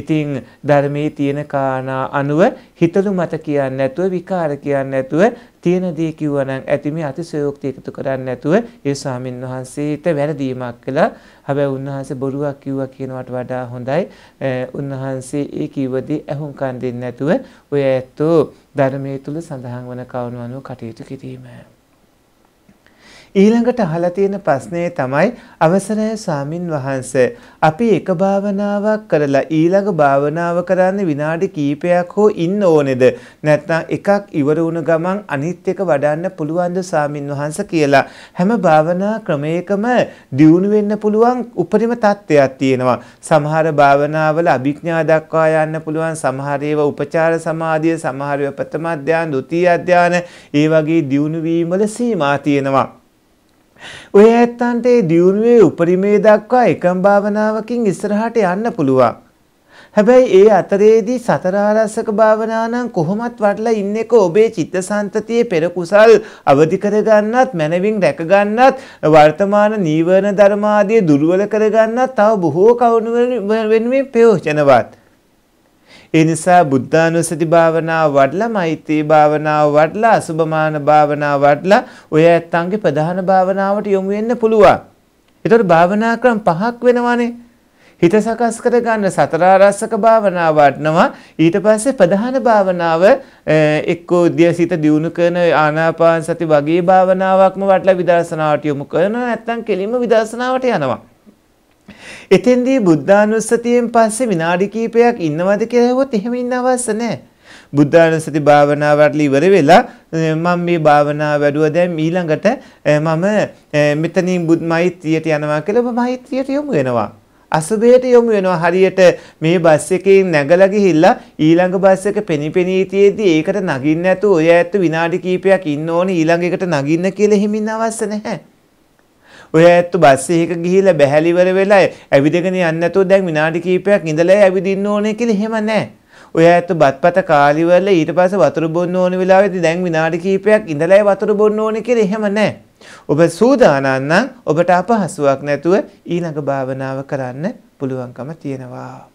ඉතින් ධර්මයේ තියෙන කාරණා අනුව හිතලු මත කියන්නේ නැතුව විකාර කියන්නේ නැතුව තියෙන දේ කිව්වනම් ඇති මේ අතිශයෝක්ති එකතු කරන්නේ නැතුව ඒ ස්වාමින් වහන්සේට වැරදීමක් කළා. හැබැයි උන්වහන්සේ බොරුවක් කිව්වා කියනවට වඩා හොඳයි. උන්වහන්සේ ඒ කිව්ව දේ ඇහුම්කන් දෙන්නේ නැතුව ඔය ඇත්තෝ ධර්මයේ තුල සඳහන් වන කවුණු අනුව කටයුතු කිරීම. ඊළඟට අහලා තියෙන ප්‍රශ්නේ තමයි අවසරය සාමින් වහන්සේ අපි එක භාවනාවක් කරලා ඊළඟ භාවනාව කරන්න විනාඩි කීපයක් හෝ ඉන්න ඕනේද නැත්නම් එකක් ඉවර වුණ ගමන් අනිත් එක වඩන්න පුළුවන්ද සාමින් වහන්ස කියලා හැම භාවනා ක්‍රමයකම දියුණු වෙන්න පුළුවන් උපරිම தත්ත්වයක් තියෙනවා සමහර භාවනාවල අභිඥා දක්වා යන්න පුළුවන් සමහර ඒවා උපචාර සමාධිය සමහර ඒවා ප්‍රථම ධානය ဒုတိ ය ධානය ඒ වගේ දියුණු වීම වල සීමා තියෙනවා ඔය ඇත්තන්ට ඒ දියුණුවේ උපරිමේ දක්වා එකම් භාවනාවකින් ඉස්සරහට යන්න පුළුවන්. හැබැයි ඒ අතරේදී සතර ආරස්සක භාවනා නම් කොහොමත් වටලා ඉන්නේක ඔබේ චිත්තසංතතියේ පෙර කුසල් අවදි කරගන්නත් මනවින් රැකගන්නත් වර්තමාන නීවරණ ධර්ම ආදී දුර්වල කරගන්නත් තව බොහෝ කවුණු වෙනුවෙන් ප්‍රයෝජනවත්. ඒ නිසා බුද්ධානුස්සති භාවනාව වඩලා මෛත්‍රී භාවනාව වඩලා අසුභමාන භාවනාව වඩලා ඔය ඇත්තන්ගේ ප්‍රධාන භාවනාවට යොමු වෙන්න පුළුවන්. ඒතකොට භාවනා ක්‍රම පහක් වෙනවානේ. හිත සකස් කර ගන්න සතරාරස්සක භාවනාව වඩනවා ඊට පස්සේ ප්‍රධාන භාවනාව එක්කෝ ධ්‍යසිත දියුණු කරන ආනාපාන සති වගේ භාවනාවක්ම වඩලා විදර්ශනාවට යොමු කරනවා නැත්නම් කෙලින්ම විදර්ශනාවට යනවා එතෙන්දී බුද්ධානුස්සතියෙන් පස්සේ විනාඩි කිහිපයක් ඉන්නවද කියලා හෙවොත් එහෙම ඉන්න අවශ්‍ය නැහැ. බුද්ධානුස්සති භාවනාවට ඉවර වෙලා මම මේ භාවනාව වැඩුවා දැන් ඊළඟට මම මෙතනින් බුද් මෛත්‍රියට යනවා කියලා ඔබ මෛත්‍රියට යොමු වෙනවා. අසුබයට යොමු වෙනවා හරියට මේ බස් එකෙන් නැගලා ගිහිල්ලා ඊළඟ බස් එක පෙනිපෙනී තියේදී ඒකට නගින්න නැතුව ඔය ඇත්ත විනාඩි කිහිපයක් ඉන්න ඕනේ ඊළඟ එකට නගින්න කියලා හිමින් අවශ්‍ය නැහැ. ඔය ඇත්ත බස් එකක ගිහිල්ලා බැහැලිවර වෙලා ඇවිදගෙන යන්නේ නැතුව දැන් විනාඩි කිහිපයක් ඉඳලා ඇවිදින්න ඕනේ කියලා එහෙම නැහැ. ඔය ඇත්ත බත්පත කාලිවල ඊට පස්සේ වතුර බොන්න ඕන වෙලාවෙදී දැන් විනාඩි කිහිපයක් ඉඳලා වතුර බොන්න ඕනේ කියලා එහෙම නැහැ. ඔබ සූදානම් නම් ඔබට අපහසුාවක් නැතුව ඊළඟ භාවනාව කරන්න පුළුවන්කම තියෙනවා.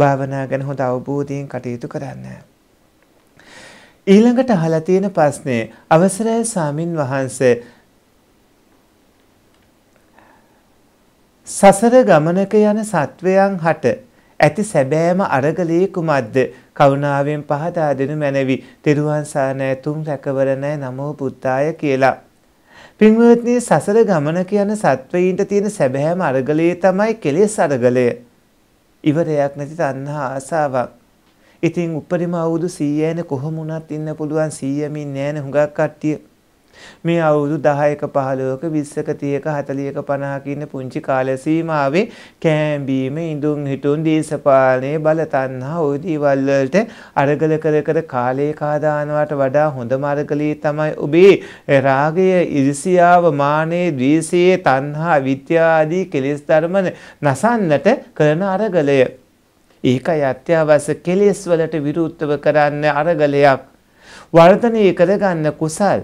භාවනා ගැන හොඳ අවබෝධයෙන් කටයුතු කරන්න. ඊළඟට අහලා තියෙන ප්‍රශ්නේ අවසරයි සාමින් වහන්සේ සසර ගමනක යන සත්වයන් හට ඇති සැබෑම අරගලයේ කුමක්ද කරුණාවෙන් පහදා දෙනු මැනවි තෙරුවන් සානෑතුම් රැකවරණය නමෝ පුත්තාය කියලා. පින්වත්නි සසර ගමනක යන සත්වයින්ට තියෙන සැබෑම අරගලයේ තමයි කෙලෙස් අරගලය. ඉවරයක් නැති තණ්හා ආසාවක්. ඉතින් උපරිම අවුරුදු 100 යන කොහොම වුණත් ඉන්න පුළුවන් 100 මින් නෑනේ හුඟක් කට්ටිය. මේ අවුරුදු 10ක 15ක 20ක 30ක 40ක 50ක ඉන්න පුංචි කාල සීමාවේ කෑඹීම ඉඳුන් හිටුන් දේශපාලනේ බලතණ්හා ওই දේවල් වලට අරගල කර කර කාලේ කාදානවට වඩා හොඳ මාර්ගලී තමයි ඔබේ රාගය ඉරිසියාව මානෙ ද්වේෂය තණ්හා විද්‍යා ආදී කෙලෙස් ධර්ම නසන්නට කරන අරගලය ඒකයි අත්‍යවශ්‍ය කෙලෙස් වලට විරුද්ධව කරන්න අරගලයක් වර්ධනය කරගන්න කුසල්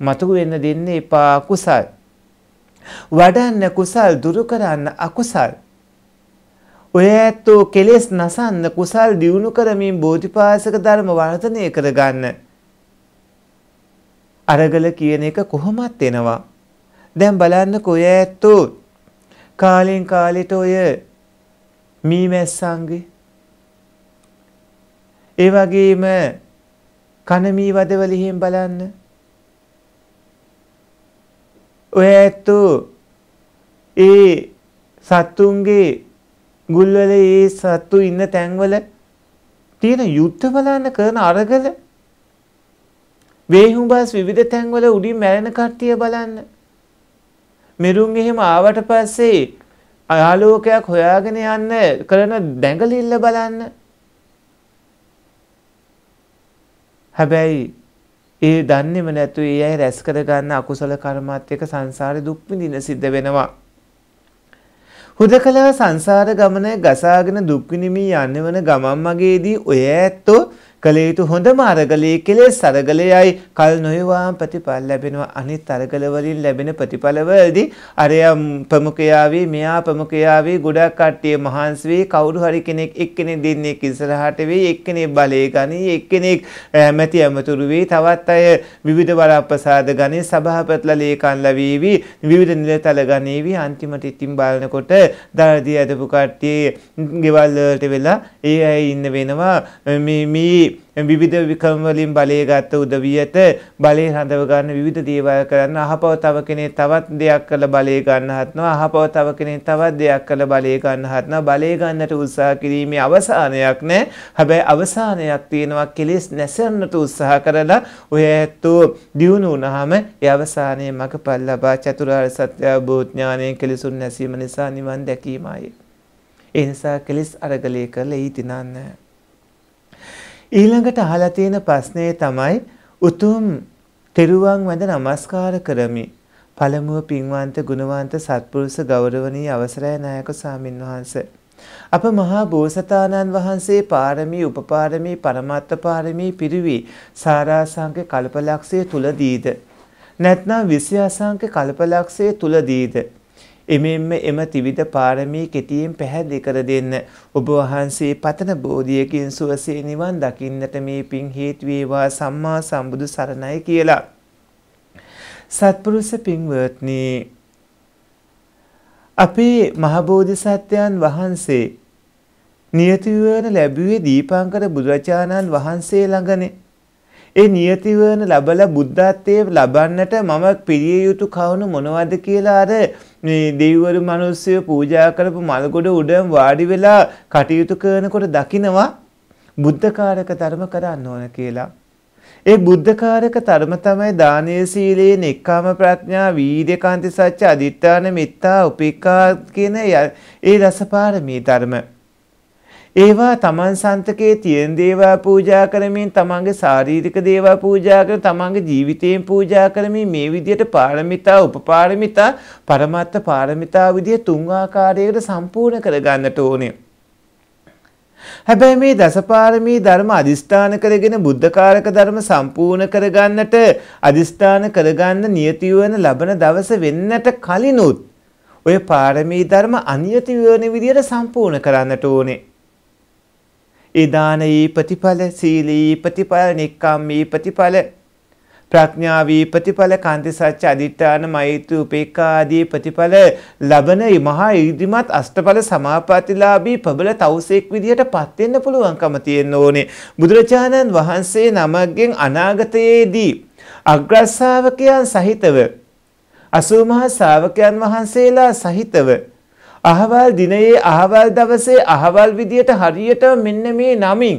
මතු වෙන්න දෙන්න එපා කුසල්. වඩන්න කුසල් දුරු කරන්න අකුසල්. ඔය ඇත්තෝ කෙලෙස් නසන්න කුසල් දියුණු කරමින් බෝධිපාසක ධර්ම වර්ධනය කරගන්න. අරගල කියන එක කොහොමත් එනවා. දැන් බලන්න කොය ඇත්තෝ කාලෙන් කාලෙට ඔය මීමැස්සන්ගේ ඒ වගේම කනමී වදවලිහිම් බලන්න ඔය ඇත්තෝ ඒ සත්තුන්ගේ ගුල්වල ඒ සත්තු ඉන්න තැන්වල තියෙන යුද්ධ බලන්න කරන අරගල වේහුම්බස් විවිධ තැන්වල උඩින් මැරෙන කට්ටිය බලන්න මෙරුන් එහෙම ආවට පස්සේ ආලෝකයක් හොයාගෙන යන්න කරන දැඟලිල්ල බලන්න හැබැයි ඒ දන්නේම නැතු ඒ අය රැස් කරගන්න අකුසල කර්මත් එක්ක සංසාරේ දුක් විඳින සිද්ධ වෙනවා. හුදකලා සංසාර ගමන ගසාගෙන දුක් විඳිමී යන්නවන ගමම් මගේදී ඔය ඇත්තෝ කළ යුතු හොඳම අරගලයේ කෙලෙස් අරගලයයි කල් නොයවාම ප්‍රතිඵල ලැබෙනවා අනිත් අරගල වලින් ලැබෙන ප්‍රතිඵලවලදී අරයා ප්‍රමුඛයාවේ මෙයා ප්‍රමුඛයාවේ ගොඩක් කට්ටිය මහන්සි වෙයි කවුරු හරි කෙනෙක් එක්කෙනෙක් දෙන්නේ ඉස්සරහට වෙයි එක්කෙනෙක් බලය ගනී එක්කෙනෙක් ඇමැති ඇමතුරු වෙයි තවත් අය විවිධ වරප්‍රසාද ගනී සභාපතිලා ලේකම් ලැබීවි විවිධ නිලතල ගනීවි අන්තිමට ඉතින් බලනකොට දරදී ඇදපු කට්ටිය ගෙවල් වලට වෙලා ඒ අය ඉන්න වෙනවා මේ මේ විවිධ විකම් වලින් බලය ගත උදවියට බලය හඳව ගන්න විවිධ දේවල් කරන්න අහපව තව කෙනෙක් තවත් දෙයක් කළ බලය ගන්න හදනවා අහපව තව කෙනෙක් තවත් දෙයක් කළ බලය ගන්න හදනවා බලය ගන්නට උත්සාහ කිරීමේ අවසානයක් නැහැ හැබැයි අවසානයක් තියෙනවා කෙලෙස් නැසෙන්නට උත්සාහ කරලා ඔය ඇත්තෝ දියුණු වුණාම ඒ අවසානයේ මගපල් ලබා චතුරාර්ය සත්‍ය අවබෝධ ඥානයෙන් කෙලෙසුන් නැසීම නිසා නිවන් දැකීමයි ඒ නිසා කෙලෙස් අරගලය කරලා ඊ දිනන්නේ ඊළඟට අහලා තියෙන ප්‍රශ්නේ තමයි උතුම් තෙරුවන් වැඳ නමස්කාර කරමි. පළමුව පින්වන්ත ගුණවන්ත සත්පුරුෂ ගෞරවනීය අවසරය නායක සාමින් වහන්සේ. අප මහා බෝසතාණන් වහන්සේ පාරමී උපපාරමී පරමත්ත පාරමී පිරිවි සාරාසංක කල්පලක්ෂය තුලදීද. නැත්නම් විශ්‍යාසංක කල්පලක්ෂය තුලදීද. එමෙන්ම එම ත්‍රිවිධ පාරමී කෙටියෙන් පැහැදිලි කර දෙන්න. ඔබ වහන්සේ පතන බෝධියකින් සුවසේ නිවන් දකින්නට මේ පිං හේතු වේවා සම්මා සම්බුදු සරණයි කියලා. සත්පුරුෂ පින්වත්නි අපේ මහබෝධිසත්වයන් වහන්සේ නියතිවන ලැබුවේ දීපංකර බුදුරජාණන් වහන්සේ ළඟනේ ඒ නියති වන ලබලා බුද්ධත්වයේ ලබන්නට මම පිරිය යුතු කවුණු මොනවද කියලා අර මේ දෙවිවරු මිනිස්සු පූජා කරපු මල්ගොඩ උඩම වාඩි වෙලා කටයුතු කරනකොට දකිනවා බුද්ධකාරක ධර්ම කරන්න ඕන කියලා. ඒ බුද්ධකාරක ධර්ම තමයි දානීය සීලයේ නෙක්ඛාම ප්‍රඥා වීර්යකාන්ති සත්‍ය අදිත්‍යාන මිත්තා උපේක්ඛා කියන ඒ රසපාරමී ධර්ම. ඒවා තමන් සන්තකයේ තියෙන දේවා පූජා කරමින් තමන්ගේ ශාරීරික දේවා පූජා කර තමන්ගේ ජීවිතයෙන් පූජා කරමින් මේ විදිහට පාරමිතා උපපාරමිතා පරමත්ත පාරමිතා විදිහ තුන් ආකාරයකට සම්පූර්ණ කරගන්නට ඕනේ. හැබැයි මේ දසපාරමී ධර්ම අදිස්ථාන කරගෙන බුද්ධකාරක ධර්ම සම්පූර්ණ කරගන්නට අදිස්ථාන කරගන්න නියති වෙන ලබන දවස වෙන්නට කලිනුත් ඔය පාරමී ධර්ම අනියති වෙන විදියට සම්පූර්ණ කරන්නට ඕනේ. ඒ දානයේ ප්‍රතිඵල සීලයේ ප්‍රතිඵල නික්කම්මේ ප්‍රතිඵල ප්‍රඥාවී ප්‍රතිඵල කාන්ති සච්ච අදිඨාන මෛත්‍රී උපේක්ඛා ආදී ප්‍රතිඵල ලබන මහා ඉදිමත් අෂ්ටඵල සමාපත්තිලාභී ප්‍රබල තවුසෙක් විදියට පත් වෙන්න පුළුවන්කම තියෙන්න ඕනේ බුදුරජාණන් වහන්සේ නමගෙන් අනාගතයේදී අග්‍රශ්‍රාවකයන් සහිතව අසූමහා ශ්‍රාවකයන් වහන්සේලා සහිතව අහවල් දිනයේ අහවල් දවසේ අහවල් විදියට හරියට මෙන්න මේ නමින්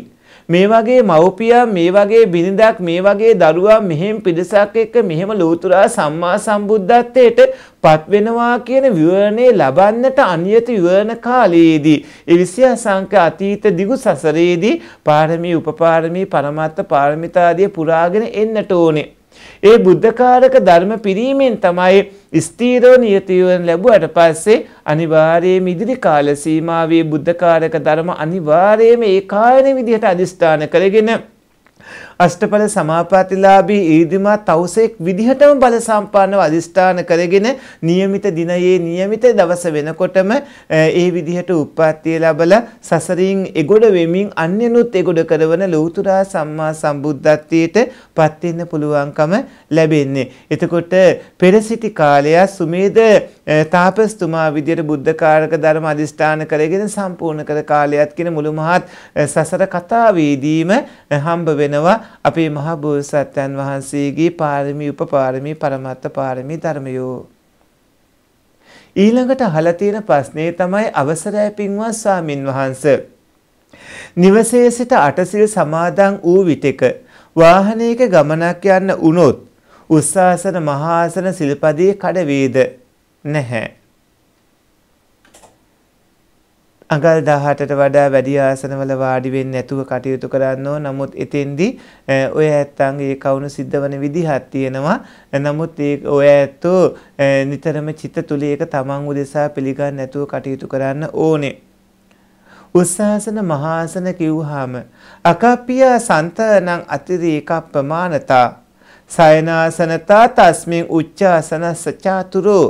මේ වගේ මව්පියා මේ වගේ බිරිඳක් මේ වගේ දරුවා මෙහෙම පිරිසක් එක්ක මෙහෙම ලෝතුරා සම්මා සම්බුද්ධත්වයට පත් වෙනවා කියන විවරණේ ලබන්නට අනියත විවරණ කාලයේදී එවිසි අසංක අතීත දිගු සසරේදී පාරමී උපපාරමී පරමත්ත පාරමිතාදිය පුරාගෙන එන්නට ඕනේ ඒ බුද්ධකාරක ධර්ම පිරීමෙන් තමයි ස්ථීරව නියතිවන ලැබුවට පස්සේ අනිවාර්යයෙන්ම ඉදිරි කාල සීමාවේ බුද්ධකාරක ධර්ම අනිවාර්යයෙන්ම ඒකායන විදිහට අදිස්ථාන කරගෙන අෂ්ටඵල සමාපත්තිලාභී ඊදිමා තවුසෙක් විදිහටම බල සම්පන්නව අදිස්ථාන කරගෙන નિયમિત දිනයේ નિયમિત දවස වෙනකොටම ඒ විදිහට උප්පත්තිය ලැබලා සසරින් එගොඩ වෙමින් අන්‍යනුත් එගොඩ කරවන ලෞතුරා සම්මා සම්බුද්ධත්වයට පත් වෙන්න පුළුවන්කම ලැබෙන්නේ. එතකොට පෙර සිටි කාලය සුමේද තාපස්තුමා විදියට බුද්ධ කාරක ධර්ම අදිස්ථාන කරගෙන සම්පූර්ණ කර කාලයත් කියන මුළු මහත් සසර කතාවේදීම හම්බ වෙනවා අපේ මහා බෝසත්යන් වහන්සේගේ පාරමී උපපාරමී පරමත්ත පාරමී ධර්මයෝ. ඊළඟට අහලා තියෙන ප්‍රශ්නේ තමයි අවසරය පින්වත් ස්වාමින් වහන්ස. නිවසේ සිට අටසිල් සමාදන් වූ විටක වාහනයක ගමනක් යන්න වුණොත් උස්සාසන මහාසන සිල්පදයේ කඩ වේද නැහැ. අඟල් 18ට වඩා වැඩි ආසනවල වාඩි වෙන්නේ නැතුව කටයුතු කරන්න ඕන. නමුත් එතෙන්දි ඔය ඇත්තන්ගේ කවුණු සිද්ධවන විදිහක් තියෙනවා. නමුත් ඒ ඔය ඇත්තෝ නිතරම චිත්ත තුලයක තමන් උදෙසා පිළිගන්න නැතුව කටයුතු කරන්න ඕනේ. උස්සාසන මහාසන කිව්වහම අකප්පිය සන්තනං අතිරේක ප්‍රමාණතා සයනාසනතා තස්මින් උච්චාසන සචාතුරෝ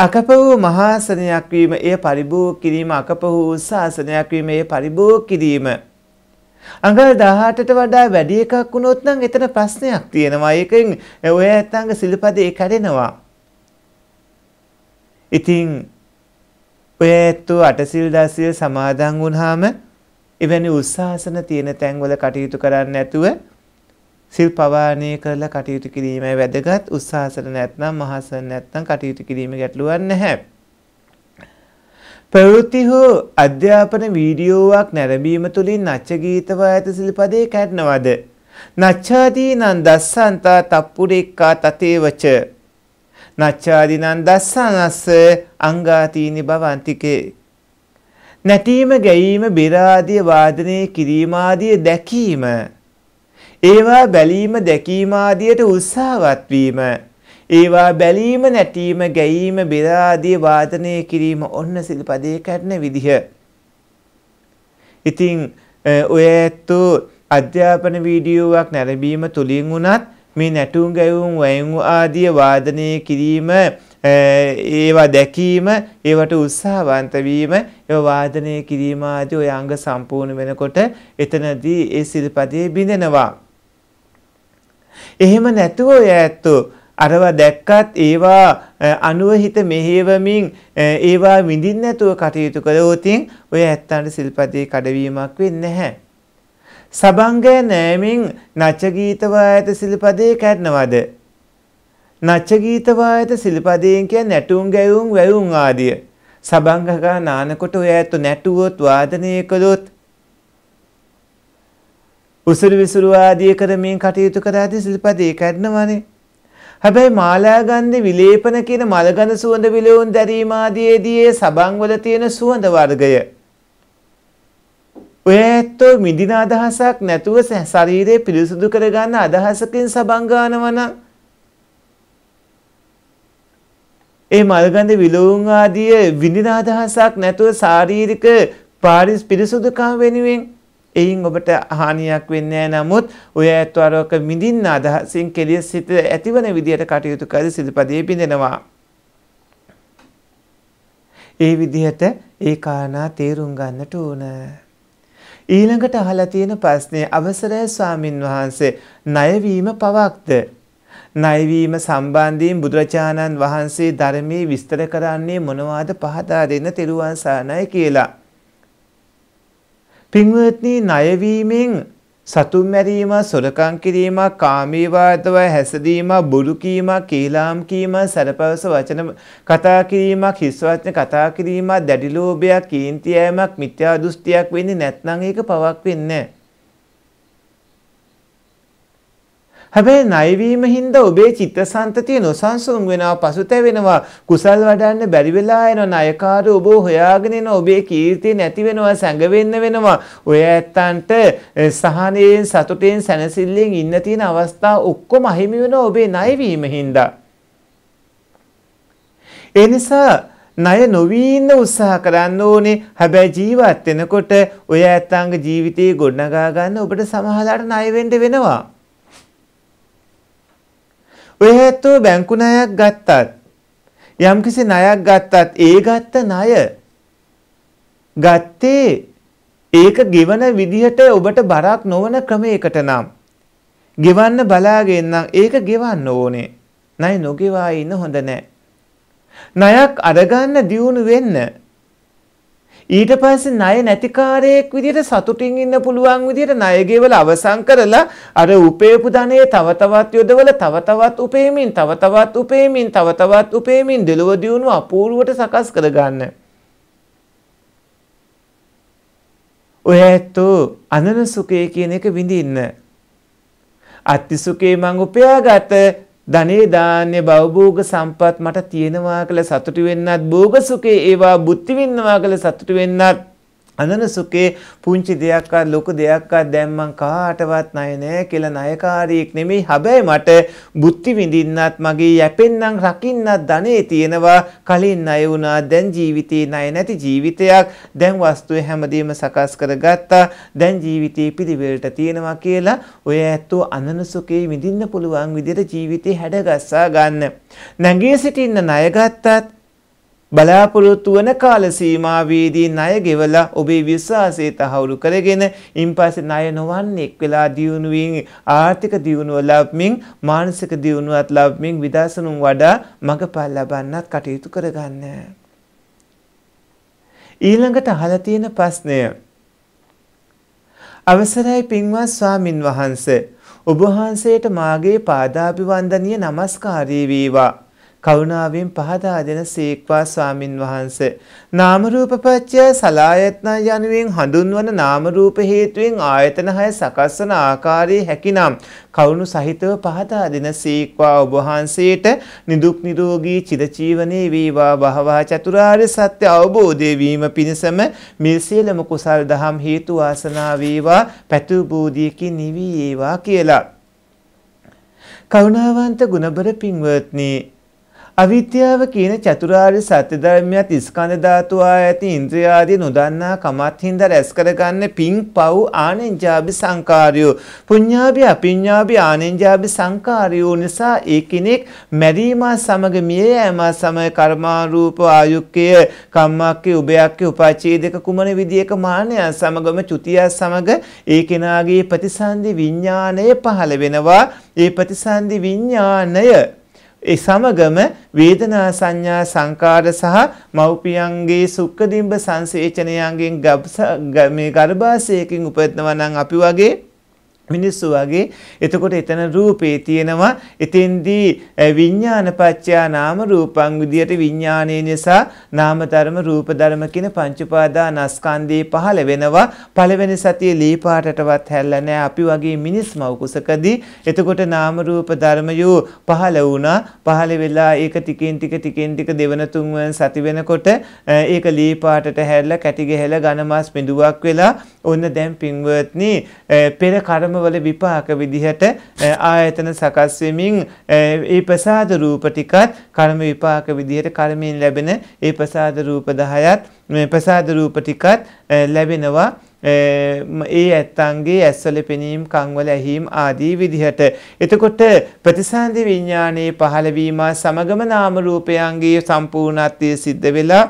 අකප වූ මහාසනයක් වීම එය පරිභෝග කිරීම අකප වූ ශාසනයක් වීම එය පරිභෝග කිරීම අඟල් 18ට වඩා වැඩි එකක් වුණොත් නම් එතන ප්‍රශ්නයක් තියෙනවා. ඒකෙන් ඔය ඇත්තංග සිල්පදේ කැඩෙනවා. ඉතින් ඔය ඇත්තෝ අටසිල් දසසිල් සමාදන් වුණාම එවැනි උස්සාසන තියෙන තැන්වල කටයුතු කරන්නේ නැතුව සිල් පවාරණය කරලා කටයුතු කිරීමයි වැදගත්. උස්සාසර නැත්නම් මහසර නැත්නම් කටයුතු කිරීම ගැටලුවක් නැහැ. ප්‍රවෘත්ති හෝ අධ්‍යාපන වීඩියෝවක් නැරඹීම තුළින් නච්ච ගීතව ඇත සිල්පදේ කැඩනවද? නච්චාදීනන් දස්සන්තා තප්පුරෙක්කා තතේවච නච්චාදිනන් දස්සනස්ස අංගාතීනි භවන්තිකේ. නැටීම ගැයීම බෙරාදිය වාදනය කිරීමාදිය දැකීම ඒවා බැලීම දැකීම ආදියට උත්සාහවත් වීම ඒවා බැලීම නැටීම ගැයීම බෙර ආදී වාදනය කිරීම ඔන්න සිල්පදේ කරන විදිහ. ඉතින් ඔය ඇත්තු අධ්‍යාපන වීඩියෝවක් නැරඹීම තුලින් වුණත් මේ නැටුම් ගැයුම් වයුම් ආදී වාදනය කිරීම ඒවා දැකීම ඒවට උත්සාහවන්ත වීම ඒ වාදනය කිරීම ආදී ඔය අංග සම්පූර්ණ වෙනකොට එතනදී ඒ සිල්පදේ බිඳෙනවා එහෙම නැතුව ඔය ඇත්තෝ අරවා දැක්කත් ඒවා අනුව හිත මෙහෙවමින් ඒවා විඳින්න නැතුව කටයුතු කළොතින් ඔය ඇත්තන්ට සිල්පදේ කඩවීමක් වෙන්නේ නැහැ. සබංගය නෑමින් නච ගීතවායත සිල්පදේ කැඩනවද? නච ගීතවායත සිල්පදයෙන් කියන්නේ නැටුම් ගැයුම් වැයුම් ආදිය. සබංගකා නානකොට ඔය ඇත්තෝ නැටුවොත් වාදනය කළොත් උසුරු විසුරු ආදී කරමින් කටයුතු කර ඇති සිල්පද ඒකඩනවනේ. හැබැයි මාලාගන්ධ විලේපන කියන මලගඳ සුවඳ විලවුන් දැරීම ආදීයේදී සබන් වල තියෙන සුවඳ වර්ගය. ඔය ඇත්තෝ මිදින අදහසක් නැතුව ශරීරය පිරිසුදු කරගන්න අදහසකින් සබන් ගන්නවනම් ඒ මල්ගඳ විලවුන් ආදිය විඳින අදහසක් නැතුව ශාරීරික පාරිස් පිරිසුදුකම් වෙනුවෙන් එයින් ඔබට හානියක් වෙන්නේ නමුත් ඔය ඇත්වරක මිදින්න අදහසින් කෙලිය සිත ඇතිවන විදියට කටයුතු කර සිදුපදේ පිඳෙනවා. ඒ විදිහට ඒ කාරණා තේරුම් ගන්නට ඕන. ඊළඟට අහලා තියෙන ප්‍රශ්නේ අවසරය ස්වාමින් වහන්සේ ණයවීම පවක්ද? ණයවීම සම්බන්ධයෙන් බුදුරජාණන් වහන්සේ ධර්මයේ විස්තර කරන්නේ මොනවාද පහදා දෙන්න තිරුවන් සානයි කියලා. පින්වත්නි ණයවීමෙන් සතුම් මැරීම, සොරකම් කිරීම, කාමීවාදව හැසදීම, බොරු කීම, කීලාම් කීම, සරපවස වචන කතා කිරීමක්, හිස් වචන කතා කිරීමක්, දැඩි ලෝභයක්, කීන්තියෑමක්, මිත්‍යා දෘෂ්ටියක් වෙන්නේ නැත්නම් ඒක පවක් වෙන්නේ නැහැ. හැබැයි ණයවීම හින්දා ඔබේ චිත්තසංතතිය නොසන්සුන් වෙනවා පසුතැවෙනවා කුසල් වඩන්න බැරි වෙලා යනවා ණයකාරය ඔබ හොයාගෙන යන ඔබේ කීර්තිය නැති වෙනවා සැඟ වෙන්න වෙනවා ඔය ඇත්තන්ට සහනයෙන් සතුටෙන් සැනසෙල්ලෙන් ඉන්න තියෙන අවස්ථා ඔක්කොම අහිමි වෙනවා ඔබේ ණයවීම හින්දා ඒ නිසා ණය නොවී ඉන්න උත්සාහ කරන්න ඕනේ. හැබැයි ජීවත් වෙනකොට ඔය ඇත්තන්ගේ ජීවිතේ ගොඩනගා ගන්න ඔබට සමහරවිට ණය වෙන්න වෙනවා. ඔය හේතුව බැංකු ණයක් ගත්තත් යම්කිසි ණයක් ගත්තත් ඒ ගත්ත ණය ගත්තේ ඒක ගෙවන විදිහට ඔබට බරක් නොවන ක්‍රමයකට නම් ගෙවන්න බලාගෙන නම් ඒක ගෙවන්න ඕනේ. ණය නොගෙවා ඉන්න හොඳ නැහැ. ණයක් අරගන්න දියුණු වෙන්න ඊට පස්සේ ණය නැතිකාරයෙක් විදිහට සතුටින් ඉන්න පුළුවන් විදිහට ණය ගෙවලා අවසන් කරලා අර උපේපු ධනෙ තව තවත් යොදවල තව තවත් උපේමින් තව තවත් උපේමින් තව තවත් උපේමින් දෙලොව දියුණුව අපූර්වට සකස් කරගන්න. ඔය ඇත්තෝ අනන සුඛය කියන එක විඳින්න. අත්ති සුඛේ මං උපයාගත ධනේ දාන්නේ භවභෝග සම්පත් මට තියෙනවා කියලා සතුටු වෙන්නත් භෝග සුඛේ ඒවා බුද්ධි වින්නවා කියලා සතුටු වෙන්නත් අඳන සුකේ පුංචි දෙයක්වත් ලොකු දෙයක්වත් දැන් මං කාටවත් ණය නෑ කියලා ණයකාරියෙක් නෙමෙයි හැබැයි මට බුද්ධි විඳින්නත් මගේ යැපෙන්නම් රකින්නත් ධනෙ තියෙනවා කලින් ණය වුණා දැන් ජීවිතේ ණය නැති ජීවිතයක් දැන් වස්තුවේ හැමදේම සකස් කරගත්තා දැන් ජීවිතේ පිළිවෙලට තියෙනවා කියලා ඔය ඇත්තෝ අඳන සුකේ විඳින්න පුළුවන් විදිහට ජීවිතේ හැඩගස්සා ගන්න නැගී සිටින්න ණය ගත්තත් බලාපොරොත්තු වන කාල සීමාවේදී ණය ගෙවලා ඔබේ විශ්වාසය තහවුරු කරගෙන ඉන්පස්සේ ණය නොවන්නෙක් වෙලා දියුණුවෙන් ආර්ථික දියුණුව ලබමින් මානසික දියුණුවත් ලබමින් විදර්ශනුන් වඩා මඟපල් ලබන්නත් කටයුතු කරගන්න. ඊළඟට අහලා තියෙන ප්‍රශ්නය අවසරයි පින්වත් ස්වාමින් වහන්සේ ඔබ වහන්සේට මාගේ පාදාභිවන්දනීය নমස්කාරය වේවා කරුණාවෙන් පහදා දෙන සීක්වා ස්වාමින් වහන්ස. නාම රූපපත්‍ය සලායතන යනුවෙන් හඳුන්වන නාම රූප හේතුවෙන් ආයතන හය සකස් වන ආකාරයේ හැකිනම් කරුණු සහිතව පහදා දෙන සීක්වා ඔබ වහන්සේට නිදුක් නිරෝගී චිරජීවනයේ වේවා භවවා චතුරාර්ය සත්‍ය අවබෝධය වීම පිණිසම මේ සියලුම කුසල් දහම් හේතු වාසනා වේවා පැතු බෝධියකින් නිවී ඒවා කියලා කරුණාවන්ත ගුණබර පින්වත්නි අවිද්‍යාව කියන චතුරාර්ය සත්‍ය ධර්මයත් ස්කන්ධ ධාතු ආයති ඉන්ද්‍රිය ආදී නොදන්නා කමත් හින්දා රැස් කරගන්න පිං පව් ආනෙන්ජාබි සංකාරයෝ පුඤ්ඤාබි අපිඤ්ඤාබි ආනෙන්ජාබි සංකාරයෝ නිසා ඒ කෙනෙක් මැරීමා සමග මිය යෑමා සමග කර්මාරූප ආයුක්කය කම්මක්කේ උභයක්කේ උපචේදක කුමන විදියක මානය සමගම චුතිය සමග ඒ කෙනාගේ ප්‍රතිසන්දි විඥාණය පහළ වෙනවා ඒ ප්‍රතිසන්දි විඥාණය ඒ සමගම වේදනා සංඥා සංකාර සහ මව්පියන්ගේ සුක්ඛ දිම්බ සංසේචනයන්ගෙන් මේ ගර්භාෂයකින් උපදිනවා නම් අපි වගේ මිනිස්සු වගේ එතකොට එතන රූපේ තියෙනවා එතෙන්දී විඥාන පත්‍යා නාම රූපං විදියට විඥානයේ නිසා නාම ධර්ම රූප ධර්ම කියන පංච උපාදානස්කන්ධේ පහළ වෙනවා පළවෙනි සතියේ ලීපාටටවත් හැල්ලා නැහැ අපි වගේ මිනිස් මව කුසකදී එතකොට නාම රූප ධර්මයෝ පහළ වුණා පහළ වෙලා ඒක ටිකෙන් ටික ටිකෙන් ටික දෙවන තුන්වෙනි සති වෙනකොට ඒක ලීපාටට හැල්ලා කැටි ගහලා ඝනමාස් බිඳුවක් වෙලා ඔන්න දැන් පින්වත්නි පෙර කර්ම කර්මවල විපාක විදිහට ආයතන සකස් වෙමින් ඒ ප්‍රසාද රූප ටිකත් කර්ම විපාක විදිහට කර්මයෙන් ලැබෙන ඒ ප්‍රසාද රූප 10ත් මේ ප්‍රසාද රූප ටිකත් ලැබෙනවා ඒ ඇත්තන්ගේ ඇස්වල පෙනීම් කංවල ඇහිම් ආදී විදිහට. එතකොට ප්‍රතිසන්ධි විඤ්ඥානයේ පහළවීම සමගම නාම රූපයන්ගේ සම්පූර්ණත්වය සිද්ධ වෙලා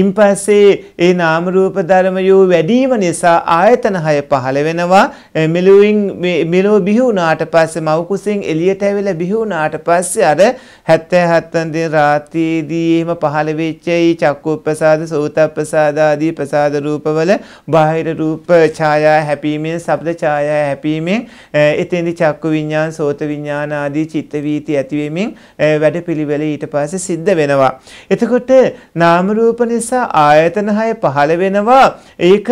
ඉන් පස්සේ ඒ නාම රූප ධර්මයෝ වැඩිම නිසා ආයතන 6 පහළ වෙනවා මෙලොවින් මෙලොව බිහි වුණාට පස්සේ මව කුසෙන් එළියට ඇවිල්ලා බිහි වුණාට පස්සේ අර 77 වෙනි රාත්‍රියේදී එහෙම පහළ වෙච්ච ඒ චක්කෝප්‍රසාද සෝතප්‍රසාද ආදී ප්‍රසාද රූපවල බාහිර රූප ඡායා හැපීමෙන් ශබ්ද ඡායා හැපීමෙන් එතෙන්දි චක්කු විඤ්ඤාණ සෝත විඤ්ඤාණ ආදී චිත්ත වීති ඇතිවීමෙන් වැඩපිළිවෙල ඊට පස්සේ සිද්ධ වෙනවා එතකොට නාම රූප රූප නිසා ආයතන 6 පහළ වෙනවා. ඒක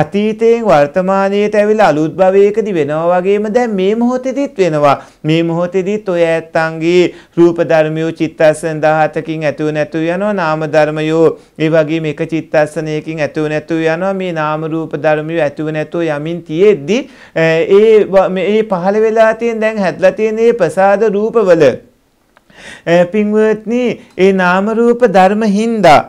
අතීතයෙන් වර්තමානයට ඇවිල්ලා අලුත් භවයකදී වෙනවා වගේම දැන් මේ මොහොතෙදිත් වෙනවා. මේ මොහොතෙදිත් ඔය ඇත්තන්ගේ රූප ධර්මියෝ චිත්තස්සන 17කින් ඇතුව නැතුව යනවා. නාම ධර්මයෝ ඒ වගේම එක චිත්තස්සනයකින් ඇතුව නැතුව යනවා. මේ නාම රූප ධර්මියෝ ඇතුව නැතුව යමින් තියෙද්දි ඒ මේ පහළ වෙලා තියෙන දැන් හැදලා තියෙන මේ ප්‍රසාද රූපවල පින්වත්නි ඒ නාම රූප ධර්ම හින්දා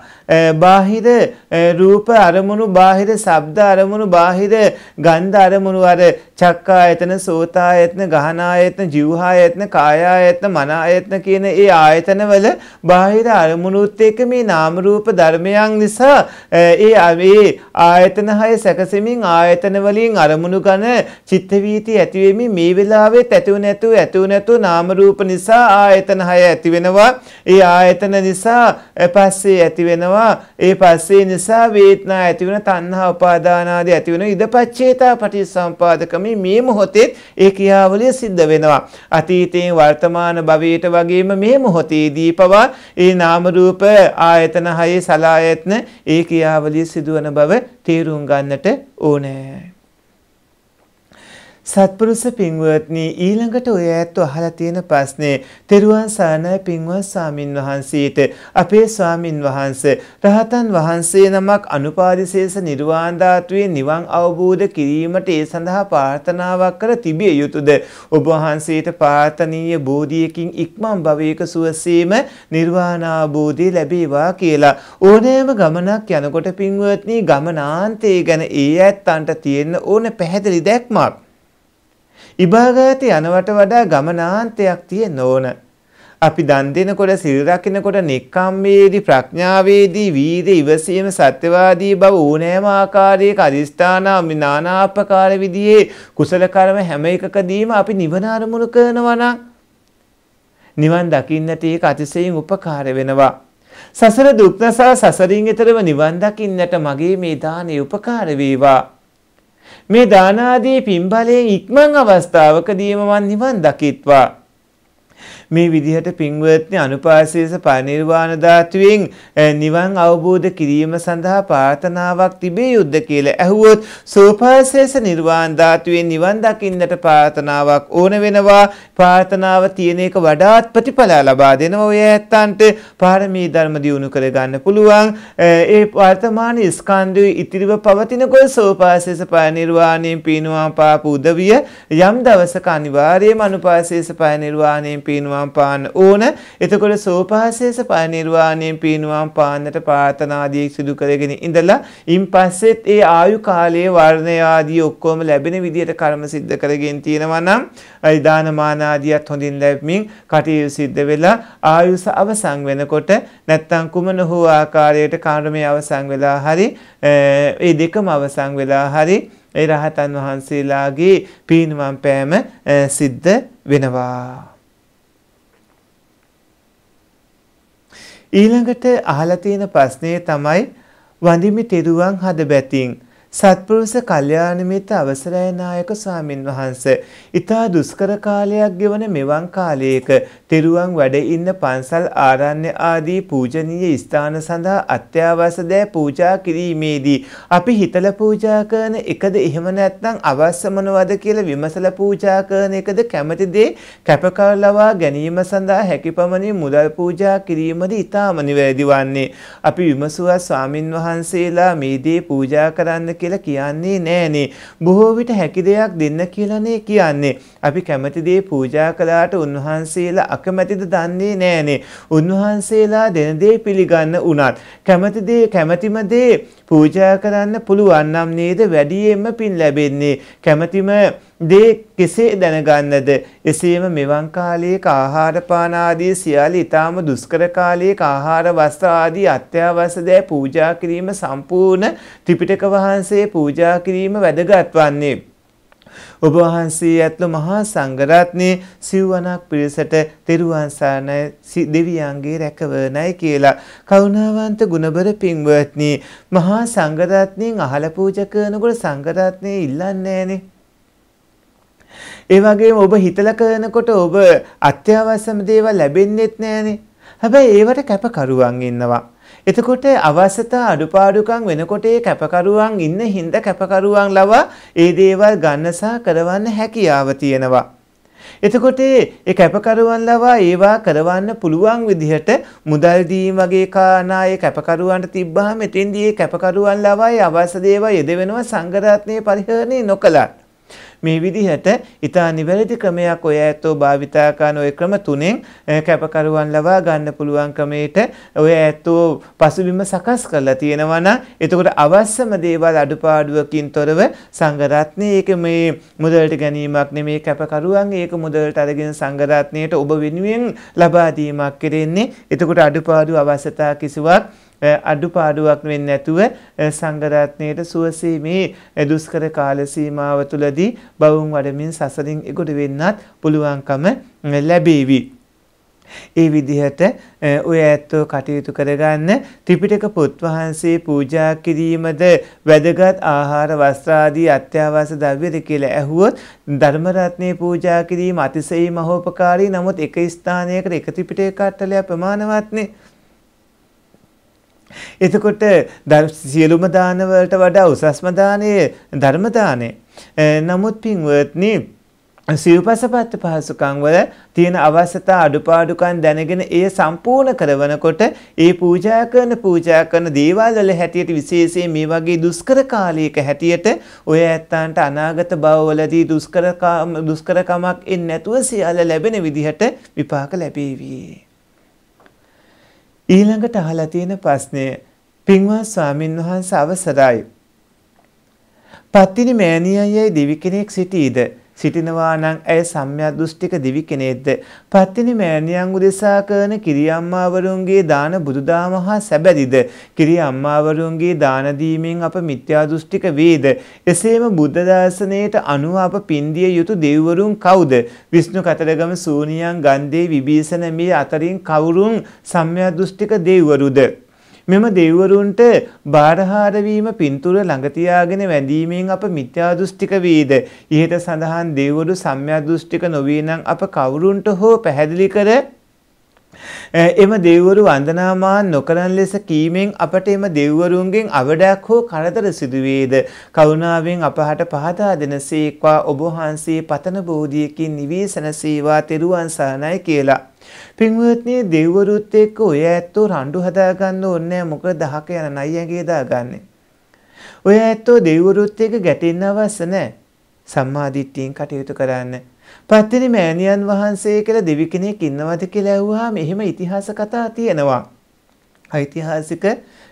බාහිර රූප අරමුණු බාහිර ශබ්ද අරමුණු බාහිර ගන්ධ අරමුණු අර චක්කායතන සෝතායතන ගහනායතන ජීවහායතන කායායතන මනායතන කියන ඒ ආයතන වල බාහිර අරමුණුත් එක්ක මේ නාම රූප ධර්මයන් නිසා ඒ ඒ ආයතන හය සැකසෙමින් ආයතන වලින් අරමුණු ගන්න චිත්ත වීති ඇති වෙමින් මේ වෙලාවෙත් ඇතුව නැතුව ඇතුව නැතුව නාම රූප නිසා ආයතන හය ඇති වෙනවා ඒ ආයතන නිසා පස්සේ ඇති වෙනවා වෙනවා ඒ පස්සේ නිසා වේදනා ඇති වෙන තණ්හා උපාදානාදී ඇති වෙන ඉදපච්චේතා පටිසම්පාදකමේ මේ මොහොතේ ඒ ක්‍රියාවලිය සිද්ධ වෙනවා අතීතයෙන් වර්තමාන භවයට වගේම මේ මොහොතේදී පවා ඒ නාම රූප ආයතන හයේ සලායතන ඒ ක්‍රියාවලිය සිදුවන බව තේරුම් ගන්නට ඕනේ සත්පුරුෂ පින්වත්නි ඊළඟට ඔය ඇත්ත අහලා තියෙන ප්‍රශ්නේ තෙරුවන් සරණයි පින්වත් ස්වාමින් වහන්සේට අපේ ස්වාමින් වහන්ස රහතන් වහන්සේ නමක් අනුපාදිශේෂ නිර්වාණ ධාතුවේ නිවන් අවබෝධ කිරීමට ඒ සඳහා ප්‍රාර්ථනාවක් කර තිබිය යුතුද ඔබ වහන්සේට ප්‍රාර්ථනීය බෝධියකින් ඉක්මන් භවයක සුවසීම නිර්වාණ අවබෝධය ලැබේවා කියලා ඕනෑම ගමනක් යනකොට පින්වත්නි ගමනාන්තයේ ගැන ඒ ඇත්තන්ට තියෙන ඕන පැහැදිලි දැක්මක් විභාගයට යනවට වඩා ගමනාන්තයක් තියෙන්න ඕන. අපි දන් දෙනකොට සිල් රකින්නකොට නික්කම්මේදී ප්‍රඥාවේදී වීර්ය ඉවසීම සත්‍යවාදී බව ඕනෑම ආකාරයක අදිස්ථාන නානාපකාර විදිහේ කුසල කර්ම හැම එකකදීම අපි නිවන අරමුණු කරනවා නම් නිවන් දකින්නට ඒක අතිශයින් උපකාර වෙනවා. සසර දුක් නිසා සසරින් ඈතරව නිවන් දකින්නට මගේ මේ දානේ උපකාර වේවා. මේ දානාදී පින්බලයෙන් ඉක්මන් අවස්ථාවකදීම මන් නිවන් දකිත්වා මේ විදිහට පින්වත්නි අනුපාසීස පරිනිර්වාණ ධාතුවෙන් නිවන් අවබෝධ කිරීම සඳහා ප්‍රාර්ථනාවක් තිබේ යුද්ධ කියලා ඇහුවොත් සෝපාසීස නිර්වාණ ධාතුවෙන් නිවන් දකින්නට ප්‍රාර්ථනාවක් ඕන වෙනවා ප්‍රාර්ථනාව තියෙන එක වඩාත් ප්‍රතිඵල ලබා දෙනවා ඔය ඇත්තන්ට පාරමී ධර්ම දියුණු කර ගන්න පුළුවන් ඒ වර්තමාන ස්කන්ධයේ ඉතිරිව පවතිනකොට සෝපාසීස පරිනිර්වාණයෙන් පිනුවා පාපු උදවිය යම් දවසක අනිවාර්යයෙන්ම අනුපාසීස පරිනිර්වාණයෙන් පිනුවම් පාන්න ඕන. එතකොට සෝපාසේස පරිනිර්වාණයෙන් පිනුවම් පාන්නට ප්‍රාර්ථනාදී සිදු කරගෙන ඉඳලා ඉන්පස්සෙත් ඒ ආයු කාලයේ වර්ණය ආදී ඔක්කොම ලැබෙන විදිහට කර්ම සිද්ධ කරගෙන තියෙනවා නම් දානමාන ආදියත් හොඳින් ලැබමින් කටයුතු සිද්ධ වෙලා ආයුෂ අවසන් වෙනකොට නැත්තම් කුමන හෝ ආකාරයකට කර්මය අවසන් වෙලා හරි ඒ දෙකම අවසන් වෙලා හරි ඒ රහතන් වහන්සේලාගේ පීනුවම් පෑම සිද්ධ වෙනවා ඊළඟට අහලා තියෙන ප්‍රශ්නේ තමයි වඳිමි තෙරුවන් හදබැතින් සත්පුරුෂ කල්යාණ මිත්‍ර අවසරය නායක ස්වාමින් වහන්සේ ඊතා දුෂ්කර කාලයක් ගෙවන මෙවන් කාලයක තෙරුවන් වැඩ ඉන්න පන්සල් ආරණ්‍ය ආදී පූජනීය ස්ථාන සඳහා අත්‍යවශ්‍ය දෑ පූජා කිරීමේදී අපි හිතල පූජා කරන එකද එහෙම නැත්නම් අවශ්‍ය මොනවද කියලා විමසලා පූජා කරන එකද කැමැති දේ කැපකරලවා ගැනීම සඳහා හැකිපමණින් මුදල් පූජා කිරීමද ඊටාම නිවැරදි වන්නේ අපි විමසුවා ස්වාමින් වහන්සේලා මේ දේ පූජා කරන්න කියලා කියන්නේ නෑනේ. බොහෝ විට හැකි දෙයක් දෙන්න කියලානේ කියන්නේ. අපි කැමති දේ පූජා කළාට උන්වහන්සේලා අකමැතිද දන්නේ නෑනේ. උන්වහන්සේලා දෙන දේ පිළිගන්න උනත් කැමති දේ කැමැතිම දේ පූජා කරන්න පුළුවන් නම් නේද වැඩියෙන්ම පින් ලැබෙන්නේ කැමැතිම දේ කෙසේ දැනගන්නද එසේම මෙවන් කාලයක ආහාර පාන ආදී සියල්ල ඊටාම දුෂ්කර කාලයක ආහාර වස්ත්‍ර ආදී අත්‍යවශ්‍ය දෑ පූජා කිරීම සම්පූර්ණ ත්‍රිපිටක වහන්සේ පූජා කිරීම වැදගත් වන්නේ ඔබ වහන්සේ ඇතුළු මහා සංඝරත්නයේ සිව්වණක් පිරිසට තෙරුවන් සරණයි දෙවියන්ගේ රැකවරණයි කියලා කරුණාවන්ත ගුණබර පින්වත්නි මහා සංඝරත්නයෙන් අහල පූජා කරනකොට සංඝරත්නයේ ඉල්ලන්නේ නැහනේ ඒ වගේම ඔබ හිතලා කරනකොට ඔබ අත්‍යවශ්‍යම දේවල් ලැබෙන්නේත් නැහනේ. හැබැයි ඒවට කැපකරුවන් ඉන්නවා. එතකොට අවශ්‍යතා අඩුපාඩුකම් වෙනකොට ඒ කැපකරුවන් ඉන්න හින්දා කැපකරුවන් ලවා ඒ දේවල් ගන්නසා කරවන්න හැකියාව තියෙනවා. එතකොට ඒ කැපකරුවන් ලවා ඒවා කරවන්න පුළුවන් විදිහට මුදල් දීම වගේ කාරණා ඒ කැපකරුවන්ට තිබ්බහම එතෙන්දී ඒ කැපකරුවන් ලවා ඒ අවශ්‍ය දේවල් යෙදවෙනවා සංඝරත්නයේ පරිහරණය නොකලත්. මේ විදිහට ඉතා නිවැරදි ක්‍රමයක් ඔය ඇතෝ භාවිතා කරන ඔය ක්‍රම තුනෙන් කැපකරුවන් ලබා ගන්න පුළුවන් ක්‍රමයට ඔය ඇතෝ පසුබිම සකස් කරලා තියෙනවා නම් එතකොට අවශ්‍යම දේවල් අඩුපාඩුවකින් තොරව සංගරත්නය ඒක මේ මුදලට ගැනීමක් නෙමේ කැපකරුවන් ඒක මුදලට අරගෙන සංගරත්නයට ඔබ වෙනුවෙන් ලබා දීමක් කෙරෙන්නේ එතකොට අඩුපාඩු අවශ්‍යතා කිසිවක් අඩුපාඩුවක් වෙන්නේ නැතුව සංඝ රත්නයේ සුවසේ මේ දුෂ්කර කාල සීමාව තුළදී බවුන් වඩමින් සසරින් එගොඩ වෙන්නත් පුළුවන්කම ලැබේවි. ඒ විදිහට ඔය ඇත්තෝ කටයුතු කරගන්න ත්‍රිපිටක පොත් වහන්සේ පූජා කිරීමද වැදගත් ආහාර වස්ත්‍ර ආදී අත්‍යවශ්‍ය ද්‍රව්‍යද කියලා ඇහුවොත් ධර්ම රත්නේ පූජා කිරීම අතිශයින් මහෝපකාරී නමුත් එක ස්ථානයකට එක ත්‍රිපිටක කට්ටලයක් ප්‍රමාණවත්නේ එතකොට සියලුම දාන වලට වඩා උසස්ම දාණය ධර්ම දාණය. නමුත් පින්වත්නි සිව්පසපත්ත පහසුකම් වල තියෙන අවශ්‍යතා අඩුපාඩුකම් දැනගෙන එය සම්පූර්ණ කරවනකොට ඒ පූජා කරන පූජා කරන දේවල් වල හැටියට විශේෂයෙන් මේ වගේ දුෂ්කර කාලයක හැටියට ඔය ඇත්තන්ට අනාගත භවවලදී දුෂ්කරකමක් එන්නේ නැතුව සියල්ල ලැබෙන විදිහට විපාක ලැබේවි. ඊළඟට අහලා තියෙන ප්‍රශ්නය පින්වත් ස්වාමින් වහන්සේ අවසරයි. පත්තිනි මෑණියයයි දෙවි කෙනෙක් සිටීද? සිටිනවා නම් ඇය සම්්‍යදෘෂ්ටික දිවි කෙනෙක්ද පත්තිනි මෑණියන් උදෙසා කරන කිරියම්මාවරුන්ගේ දාන බුදුදාම හා සැබැදිද කිරියම්මාවරුන්ගේ දාන දීමෙන් අප මිත්‍යාදෘෂ්ටික වේද එසේම බුද්ධ දර්ශනයට අනුව අප පින්දිය යුතු දෙවිවරුන් කවුද විෂ්ණු කතරගම සූනියන් ගන්ධේ විභීෂණ මේ අතරින් කවුරුන් සම්්‍යදෘෂ්ටික දෙවිවරුද මෙම දෙවිවරුන්ට බාරහාර වීම පින්තූර ළඟ තියාගෙන වැඳීමෙන් අප මිත්‍යා දෘෂ්ටික වේද ඉහත සඳහන් දෙවිවරු සම්‍යක් දෘෂ්ටික නොවේ නම් අප කවුරුන්ට හෝ පැහැදිලි කර එම දෙවිවරු වන්දනාමාන නොකරන ලෙස කීමෙන් අපට එම දෙවිවරුන්ගෙන් අවඩයක් හෝ කරදර සිදුවේද කරුණාවෙන් අපහට පහදා දෙනසේක්වා ඔබ වහන්සේ පතන බෝධියකින් නිවේසන සේවා තෙරුවන් සරණයි කියලා පින්වත්නේ දෙව්වරුත් එක්ක ඔය ඇත්තෝ රණ්ඩු හදාගන්න ඕනේ මොකද දහක යන නයියගේ දාගන්නේ. ඔය ඇත්තෝ දෙව්වරුත් එක්ක ගැටෙන්න අවශ්‍ය නැහැ. සම්මාදිට්ඨියෙන් කටයුතු කරන්න. පත්තිනි මෑණියන් වහන්සේ කියලා දෙවි කෙනෙක් ඉන්නවද කියලා ඇහුවාම එහෙම ඉතිහාස කතා තියෙනවා. ඓතිහාසික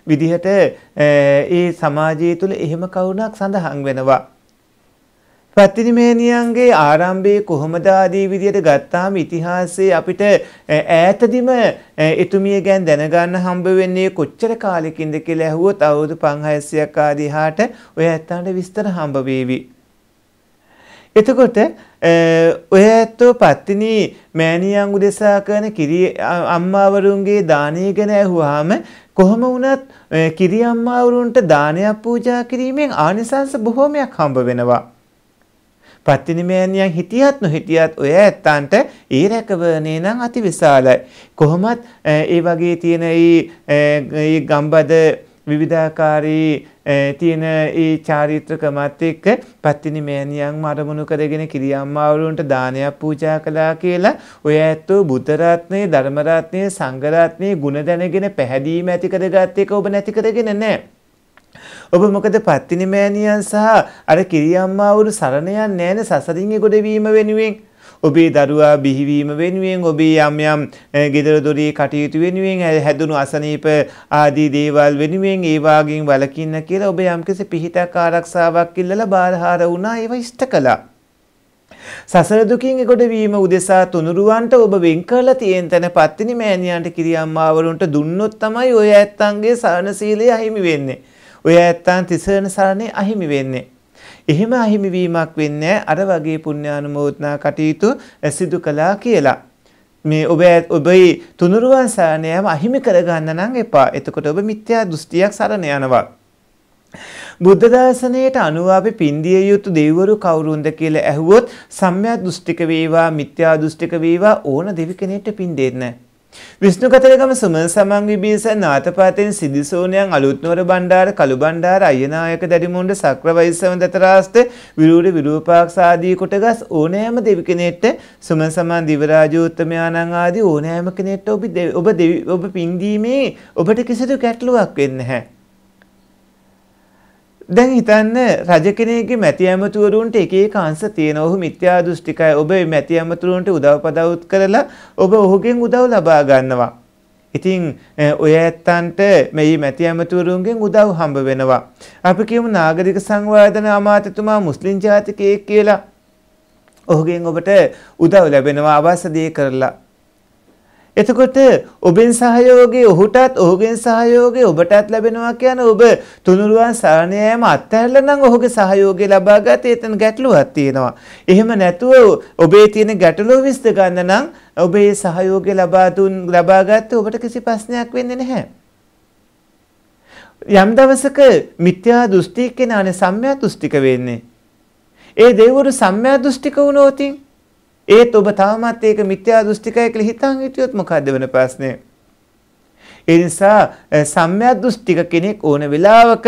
විදිහට ඒ සමාජය තුළ එහෙම කවුණක් සඳහන් වෙනවා. පැතිරිමේනියන්ගේ ආරම්භයේ කොහොමද ආදී විදියට ගත්තාම ඉතිහාසයේ අපිට ඈතදිම එතුමිය ගැන දැනගන්න හම්බ වෙන්නේ කොච්චර කාලෙකින්ද කියලා ඇහුවොත් අවුරුදු 500ක් ආදී හාට ඔය ඇත්තන්ට විස්තර හම්බ වෙවි. එතකොට ඔය ඇත්තෝ පත්තිනි මෑණියන් උදෙසා කරන කිරි අම්මාවරුන්ගේ දානය ගැන ඇහුවාම කොහොම වුණත් කිරි අම්මාවරුන්ට දානයක් පූජා කිරීමෙන් ආනිසංස බොහෝමයක් හම්බ වෙනවා. ප්‍රතිනිමයන්යන් හිටියත් නොහිටියත් ඔය ඇත්තන්ට ඒ රැකවරණය නම් අති විශාලයි. කොහොමත් ඒ වගේ තියෙන ඒ ගම්බද විවිධාකාරී තියෙන ඒ චාරිත්‍රකමත් එක්ක පත්තිනිමෑනියන් අරමුණු කරගෙන කිරියම්මාවරුන්ට දානයක් පූජා කළා කියලා ඔය ඇත්තෝ බුතරත්නය ධර්මරත්නය සංගරත්නය ගුණ දැනගෙන පැහැදීම ඇති කරගත් එක ඔබ නැති කරගෙන නෑ. ඔබ මොකද පත්තිනි මෑණියන් සහ අර කිරියම්මාවරු සරණ යන්නේ නැහැනේ සසරින් ගොඩවීම වෙනුවෙන්. ඔබේ දරුවා බිහිවීම වෙනුවෙන් ඔබේ යම් යම් ගෙදර දොරේ කටයුතු වෙනුවෙන් හැදුණු අසනීප ආදී දේවල් වෙනුවෙන් ඒ වාගෙන් වළකින්න කියලා ඔබ යම්කිසි පිහිටක් ආරක්ෂාවක් ඉල්ලලා බාරහාර වුණා ඒව ඉෂ්ට කළා. සසර දුකින් ගොඩවීම උදෙසා තුනුරුවන්ට ඔබ වෙන් කරලා තියෙන තැන පත්තිනි මෑණියන්ට කිරියම්මාවරුන්ට දුන්නොත් තමයි ඔය ඇත්තන්ගේ සරණ සීලය අහිමි වෙන්නේ. ඔය ඇත්තන් තිසරණ සරණේ අහිමි වෙන්නේ. එහෙම අහිමිවීමක් වෙන්නේ අර වගේ පුණ්‍යානුමෝදනා කටයුතු සිදු කළා කියලා. මේ ඔබ ඔබේ තුනුරුවන් සරණයම අහිමි කරගන්න නම් එපා. එතකොට ඔබ මිත්‍යා දෘෂ්ටියක් සරණ යනවා. බුද්ධ දර්ශනයට අනුව අපි පින්දිය යුතු දෙවිවරු කවුරුන්ද කියලා ඇහුවොත් සම්‍යක් දෘෂ්ටික වේවා මිත්‍යා දෘෂ්ටික වේවා ඕන දෙවි කෙනෙක්ට පින් දෙන්නේ නැහැ. විෂ්ණු කතරගම සුමන සමංවි බීසන් නාතපාතෙන් සිදිසූනයන් අලුත්නුවර බණ්ඩාර කළු බණ්ඩාර අයනායක දැඩිමුන්ඩ සක්‍රවයිස්සම දතරාස්ත විරූඩ විරූපාක්ෂාදී කොටගස් ඕනෑම දෙවිකෙනෙට්ට සුමන සමන් දිවරාජෝත්තමයානං ආදී ඕනෑම කෙනෙට්ට ඔබ ඔබ පින්දීමේ ඔබට කිසිදු කැටලුවක් වෙන්න හැ. දැන් හිතන්න රජ කෙනෙක්ගේ මැති ඇමතුවරුන්ට එක එක අංශ තියෙන ඔහු මිත්‍යා දෘෂ්ටිකයි ඔබ මේ මැති ඇමතුවරුන්ට උදව් පදවුත් කරලා ඔබ ඔහුගෙන් උදව් ලබා ගන්නවා. ඉතින් ඔය ඇත්තන්ට මේ මැති ඇමතුවරුන්ගෙන් උදව් හම්බ වෙනවා. අපි කියමු නාගරික සංවර්ධන අමාත්‍යතුමා මුස්ලිම් ජාතිකයෙක් කියලා. ඔහුගෙන් ඔබට උදව් ලැබෙනවා අවශ්‍ය දේ කරලා. එතකොට ඔබෙන් සහයෝගය ඔහුටත් ඔහුගෙන් සහයෝගය ඔබටත් ලැබෙනවා කියන ඔබ තුනුරුවන් සරණ යෑම අත්හැරලා නම් ඔහුගේ සහයෝගය ලබා ගත එතන ගැටලුවක් තියෙනවා. එහෙම නැතුව ඔබේ තියෙන ගැටලුව විසඳ ගන්න නම් ඔබේ සහයෝගය ලබා දුන් ලබා ගත්ත ඔබට කිසි ප්‍රශ්නයක් වෙන්නේ නැහැ. යම් දවසක මිත්‍යා දෘෂ්ටි කෙනානේ සම්‍යක් දෘෂ්ටික වෙන්නේ. ඒ දෙවිවරු සම්‍යක් දෘෂ්ටික වුණොතින් ඒත් ඔබ තාමත් ඒක මිත්‍යා දෘෂ්ටිකය කියලා හිතන් හිටියොත් මොකද වෙන ප්‍රශ්නේ? ඒ නිසා සම්‍යක් දෘෂ්ටික කෙනෙක් ඕන වෙලාවක